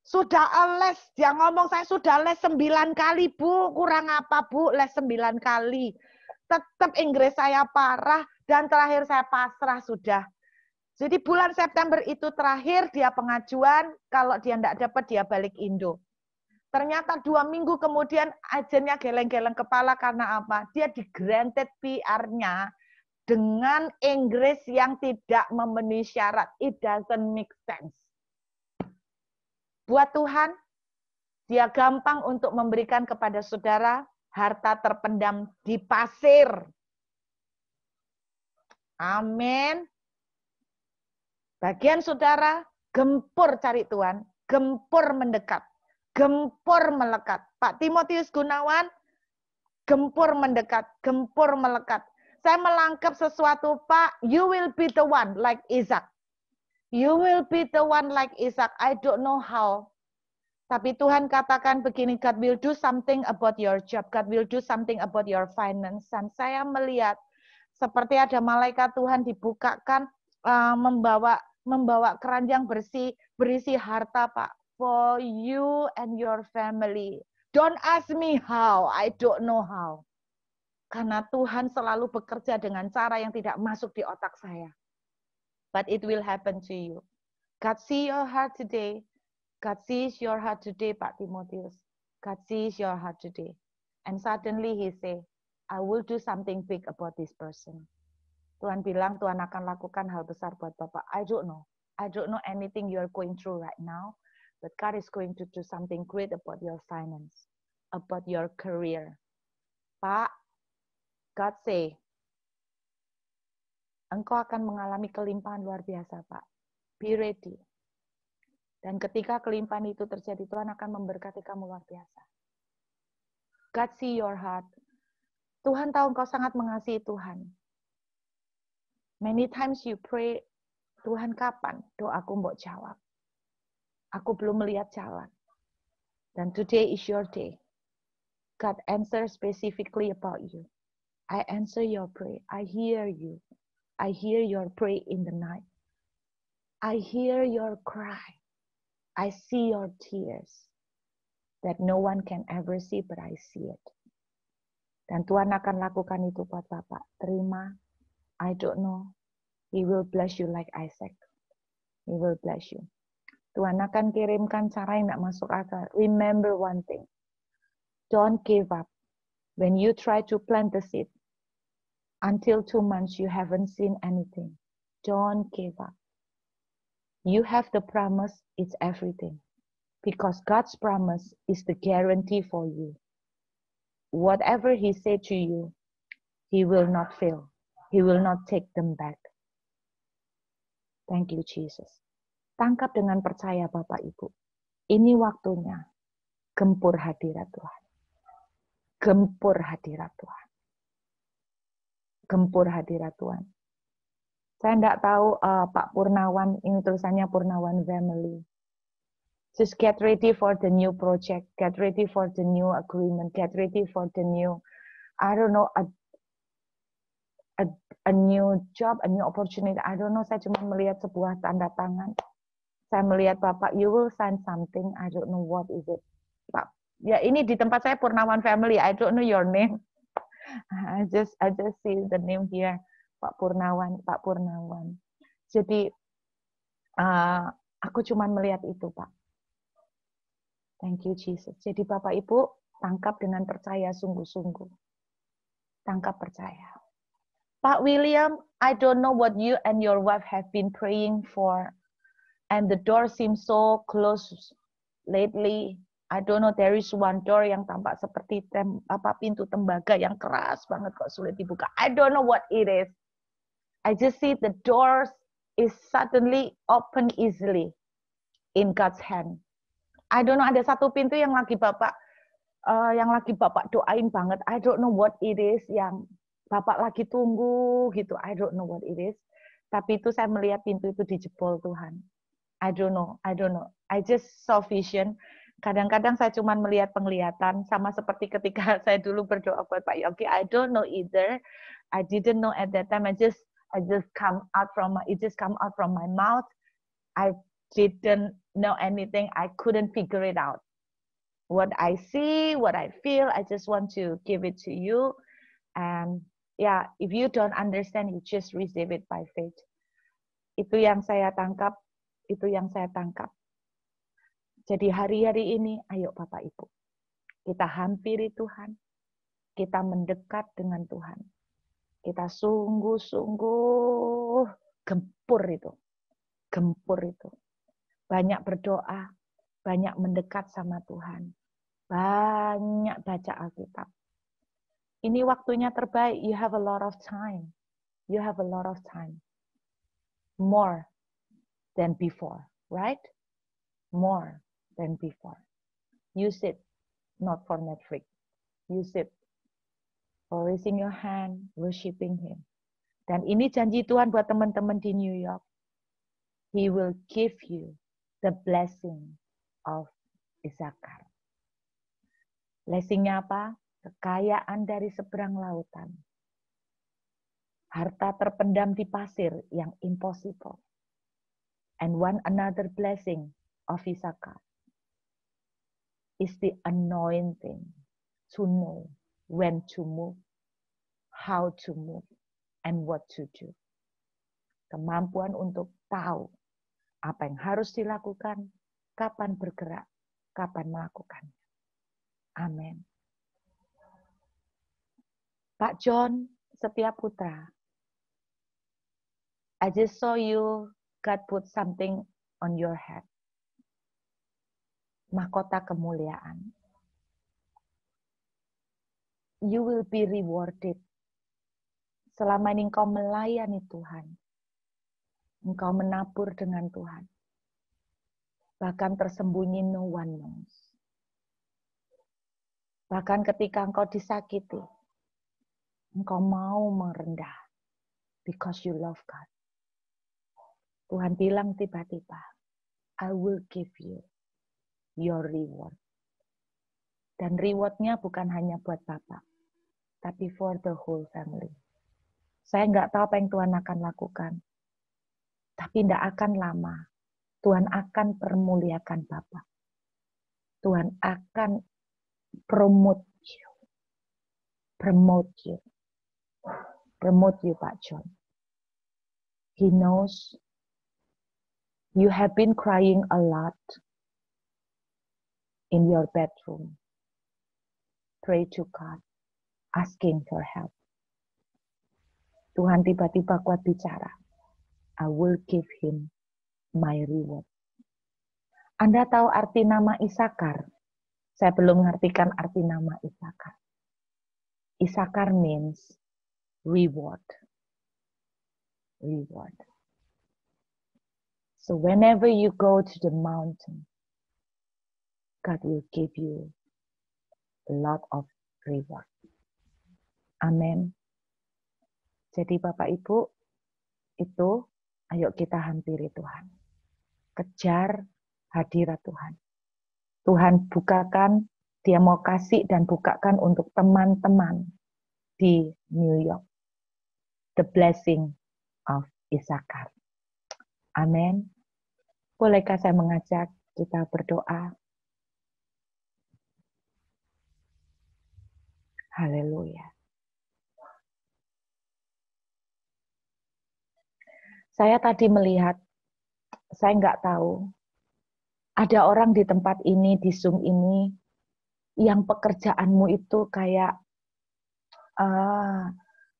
sudah les. Dia ngomong saya sudah les 9 kali, Bu. Kurang apa, Bu? Les 9 kali tetap Inggris saya parah, dan terakhir saya pasrah sudah. Jadi bulan September itu terakhir dia pengajuan, kalau dia tidak dapat dia balik Indo. Ternyata dua minggu kemudian agennya geleng-geleng kepala karena apa? Dia di granted PR-nya dengan Inggris yang tidak memenuhi syarat. It doesn't make sense. Buat Tuhan, dia gampang untuk memberikan kepada saudara harta terpendam di pasir. Amin. Bagian saudara, gempur cari Tuhan, gempur mendekat, gempur melekat. Pak Timotius Gunawan, gempur mendekat, gempur melekat. Saya melangkap sesuatu, Pak, you will be the one like Isaac. You will be the one like Isaac. I don't know how, tapi Tuhan katakan begini, God will do something about your job, God will do something about your finance. Dan saya melihat seperti ada malaikat Tuhan dibukakan uh, membawa membawa keranjang bersih berisi harta Pak for you and your family. Don't ask me how, I don't know how. Karena Tuhan selalu bekerja dengan cara yang tidak masuk di otak saya. But it will happen to you. God see your heart today God sees your heart today, Pak Timotius. God sees your heart today. And suddenly he say, I will do something big about this person. Tuhan bilang, Tuhan akan lakukan hal besar buat Bapak. I don't know. I don't know anything you are going through right now. But God is going to do something great about your finance, about your career. Pak, God say, engkau akan mengalami kelimpahan luar biasa, Pak. Be ready. Dan ketika kelimpahan itu terjadi, Tuhan akan memberkati kamu luar biasa. God see your heart. Tuhan tahu engkau sangat mengasihi Tuhan. Many times you pray, Tuhan kapan doaku mau jawab? Aku belum melihat jalan. Dan today is your day. God answer specifically about you. I answer your prayer. I hear you. I hear your prayer in the night. I hear your cry. I see your tears that no one can ever see, but I see it. Dan Tuhan akan lakukan itu buat Bapak. Terima. I don't know. He will bless you like Isaac. He will bless you. Tuhan akan kirimkan cara yang tidak masuk akal. Remember one thing. Don't give up. When you try to plant the seed, until two months you haven't seen anything. Don't give up you have the promise, it's everything. Because God's promise is the guarantee for you. Whatever He said to you, He will not fail, He will not take them back. Thank you, Jesus. Tangkap dengan percaya, Bapak Ibu. Ini waktunya gempur hadirat Tuhan. Gempur hadirat Tuhan. Gempur hadirat Tuhan. Saya tidak tahu uh, Pak Purnawan, ini tulisannya Purnawan Family. Just get ready for the new project, get ready for the new agreement, get ready for the new, I don't know, a, a, a new job, a new opportunity. I don't know, saya cuma melihat sebuah tanda tangan. Saya melihat Bapak, you will sign something, I don't know what is it. Pak, ya ini di tempat saya Purnawan Family, I don't know your name. I just I just see the name here. Pak Purnawan, Pak Purnawan. Jadi uh, aku cuma melihat itu, Pak. Thank you Jesus. Jadi Bapak Ibu tangkap dengan percaya sungguh-sungguh. Tangkap percaya. Pak William, I don't know what you and your wife have been praying for and the door seems so close lately. I don't know there is one door yang tampak seperti tem, apa pintu tembaga yang keras banget kok sulit dibuka. I don't know what it is. I just see the doors is suddenly open easily in God's hand. I don't know ada satu pintu yang lagi Bapak uh, yang lagi Bapak doain banget. I don't know what it is yang Bapak lagi tunggu gitu. I don't know what it is. Tapi itu saya melihat pintu itu dijebol Tuhan. I don't know, I don't know. I just saw vision. Kadang-kadang saya cuma melihat penglihatan sama seperti ketika saya dulu berdoa buat Pak Yogi. I don't know either. I didn't know at that time. I just I just come out from my, it just come out from my mouth. I didn't know anything. I couldn't figure it out. What I see, what I feel, I just want to give it to you. And yeah, if you don't understand, you just receive it by faith. Itu yang saya tangkap, itu yang saya tangkap. Jadi hari-hari ini, ayo Bapak Ibu, kita hampiri Tuhan, kita mendekat dengan Tuhan kita sungguh-sungguh gempur itu. Gempur itu. Banyak berdoa, banyak mendekat sama Tuhan. Banyak baca Alkitab. Ini waktunya terbaik. You have a lot of time. You have a lot of time. More than before, right? More than before. Use it not for Netflix. Use it for raising your hand, worshiping Him. Dan ini janji Tuhan buat teman-teman di New York. He will give you the blessing of Isakar. Blessingnya apa? Kekayaan dari seberang lautan. Harta terpendam di pasir yang impossible. And one another blessing of Isakar is the anointing to know when to move, how to move, and what to do. Kemampuan untuk tahu apa yang harus dilakukan, kapan bergerak, kapan melakukannya. Amin. Pak John setiap Putra, I just saw you, God put something on your head. Mahkota kemuliaan you will be rewarded. Selama ini engkau melayani Tuhan, engkau menabur dengan Tuhan, bahkan tersembunyi no one knows. Bahkan ketika engkau disakiti, engkau mau merendah because you love God. Tuhan bilang tiba-tiba, I will give you your reward. Dan rewardnya bukan hanya buat Bapak, tapi for the whole family. Saya nggak tahu apa yang Tuhan akan lakukan, tapi tidak akan lama. Tuhan akan permuliakan Bapak. Tuhan akan promote you. Promote you. Promote you, Pak John. He knows you have been crying a lot in your bedroom. Pray to God asking for help. Tuhan tiba-tiba kuat bicara. I will give him my reward. Anda tahu arti nama Isakar? Saya belum mengartikan arti nama Isakar. Isakar means reward. Reward. So whenever you go to the mountain, God will give you a lot of reward. Amin. Jadi Bapak Ibu, itu ayo kita hampiri Tuhan. Kejar hadirat Tuhan. Tuhan bukakan, dia mau kasih dan bukakan untuk teman-teman di New York. The blessing of Isakar. Amin. Bolehkah saya mengajak kita berdoa? Haleluya. saya tadi melihat, saya nggak tahu, ada orang di tempat ini, di Zoom ini, yang pekerjaanmu itu kayak uh,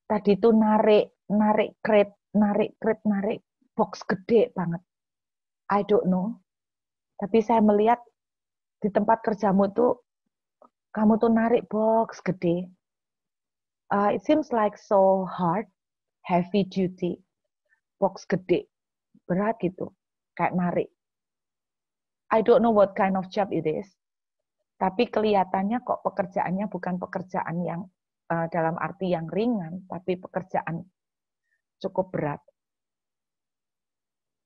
tadi itu narik, narik crate, narik crate, narik box gede banget. I don't know. Tapi saya melihat di tempat kerjamu itu kamu tuh narik box gede. Uh, it seems like so hard, heavy duty box gede, berat gitu, kayak narik. I don't know what kind of job it is, tapi kelihatannya kok pekerjaannya bukan pekerjaan yang uh, dalam arti yang ringan, tapi pekerjaan cukup berat.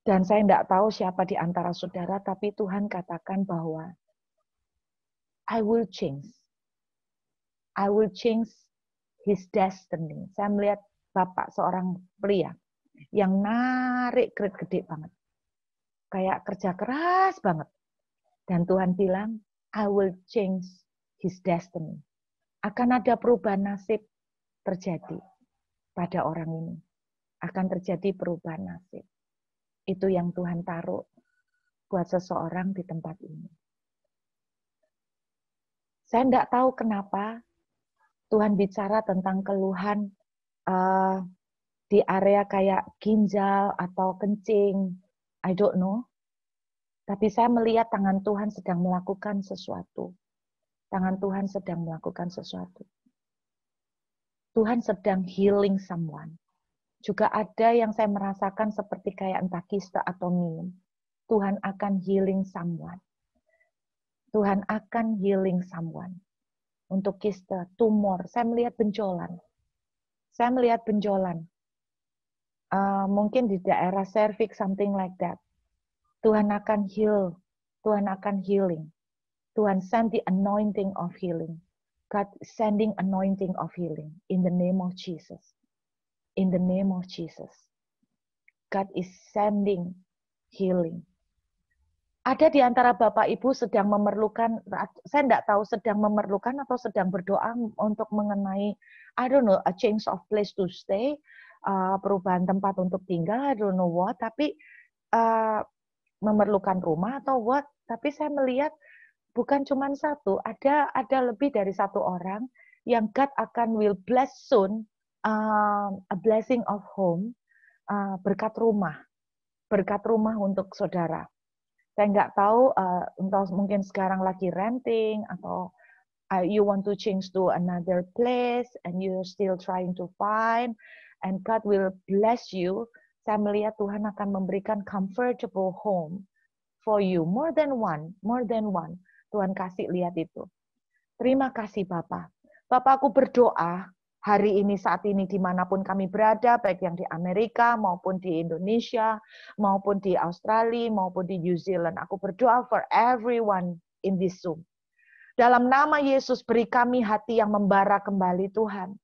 Dan saya tidak tahu siapa di antara saudara, tapi Tuhan katakan bahwa I will change. I will change his destiny. Saya melihat Bapak seorang pria yang narik kredit gede banget. Kayak kerja keras banget. Dan Tuhan bilang, I will change his destiny. Akan ada perubahan nasib terjadi pada orang ini. Akan terjadi perubahan nasib. Itu yang Tuhan taruh buat seseorang di tempat ini. Saya tidak tahu kenapa Tuhan bicara tentang keluhan uh, di area kayak ginjal atau kencing, I don't know. Tapi saya melihat tangan Tuhan sedang melakukan sesuatu. Tangan Tuhan sedang melakukan sesuatu. Tuhan sedang healing someone. Juga ada yang saya merasakan seperti kayak entah kista atau minum. Tuhan akan healing someone. Tuhan akan healing someone. Untuk kista, tumor, saya melihat benjolan. Saya melihat benjolan. Eh, mungkin di daerah cervix something like that. Tuhan akan heal, Tuhan akan healing. Tuhan send the anointing of healing. God sending anointing of healing in the name of Jesus. In the name of Jesus. God is sending healing. Ada di antara Bapak Ibu sedang memerlukan, saya tidak tahu sedang memerlukan atau sedang berdoa untuk mengenai, I don't know, a change of place to stay, Eh, perubahan tempat untuk tinggal, I don't know what, tapi uh, memerlukan rumah atau what, tapi saya melihat bukan cuma satu, ada ada lebih dari satu orang yang God akan will bless soon uh, a blessing of home, uh, berkat rumah, berkat rumah untuk saudara. Saya nggak tahu, uh, entah mungkin sekarang lagi renting atau uh, you want to change to another place and you're still trying to find and God will bless you. Saya melihat Tuhan akan memberikan comfortable home for you. More than one, more than one. Tuhan kasih lihat itu. Terima kasih Bapak. Bapak aku berdoa hari ini saat ini dimanapun kami berada, baik yang di Amerika maupun di Indonesia, maupun di Australia, maupun di New Zealand. Aku berdoa for everyone in this room. Dalam nama Yesus, beri kami hati yang membara kembali Tuhan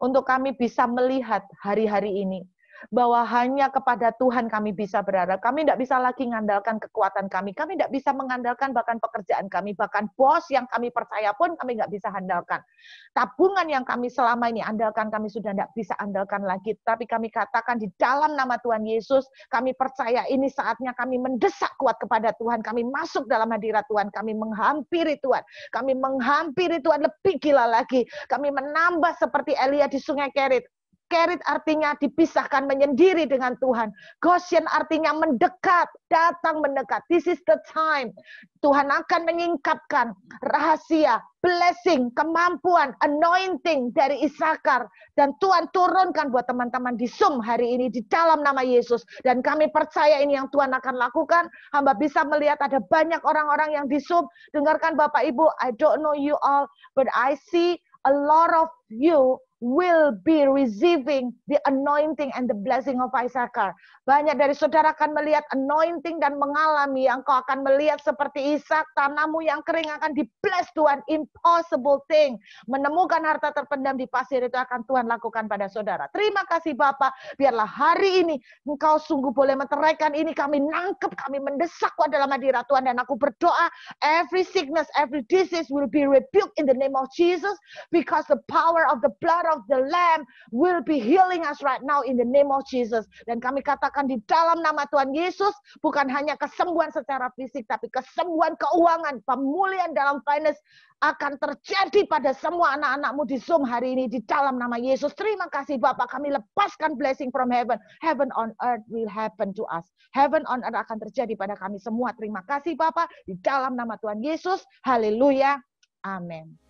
untuk kami bisa melihat hari-hari ini bahwa hanya kepada Tuhan kami bisa berharap. Kami tidak bisa lagi mengandalkan kekuatan kami. Kami tidak bisa mengandalkan bahkan pekerjaan kami, bahkan bos yang kami percaya pun kami nggak bisa handalkan. Tabungan yang kami selama ini andalkan kami sudah tidak bisa andalkan lagi. Tapi kami katakan di dalam nama Tuhan Yesus, kami percaya ini saatnya kami mendesak kuat kepada Tuhan. Kami masuk dalam hadirat Tuhan. Kami menghampiri Tuhan. Kami menghampiri Tuhan lebih gila lagi. Kami menambah seperti Elia di Sungai Kerit. Kerit artinya dipisahkan menyendiri dengan Tuhan. Goshen artinya mendekat, datang mendekat. This is the time. Tuhan akan menyingkapkan rahasia, blessing, kemampuan, anointing dari Isakar. Dan Tuhan turunkan buat teman-teman di Zoom hari ini di dalam nama Yesus. Dan kami percaya ini yang Tuhan akan lakukan. Hamba bisa melihat ada banyak orang-orang yang di Zoom. Dengarkan Bapak Ibu, I don't know you all, but I see a lot of you will be receiving the anointing and the blessing of Isaacar. Banyak dari saudara akan melihat anointing dan mengalami. yang kau akan melihat seperti Ishak, tanamu yang kering akan di bless Tuhan. Impossible thing. Menemukan harta terpendam di pasir itu akan Tuhan lakukan pada saudara. Terima kasih Bapak. Biarlah hari ini engkau sungguh boleh meteraikan ini. Kami nangkep, kami mendesak wah dalam hadirat Tuhan. Dan aku berdoa every sickness, every disease will be rebuked in the name of Jesus because the power of the blood of the Lamb will be healing us right now in the name of Jesus. Dan kami katakan di dalam nama Tuhan Yesus, bukan hanya kesembuhan secara fisik, tapi kesembuhan keuangan, pemulihan dalam finance akan terjadi pada semua anak-anakmu di Zoom hari ini di dalam nama Yesus. Terima kasih Bapak, kami lepaskan blessing from heaven. Heaven on earth will happen to us. Heaven on earth akan terjadi pada kami semua. Terima kasih Bapak, di dalam nama Tuhan Yesus. Haleluya. Amin.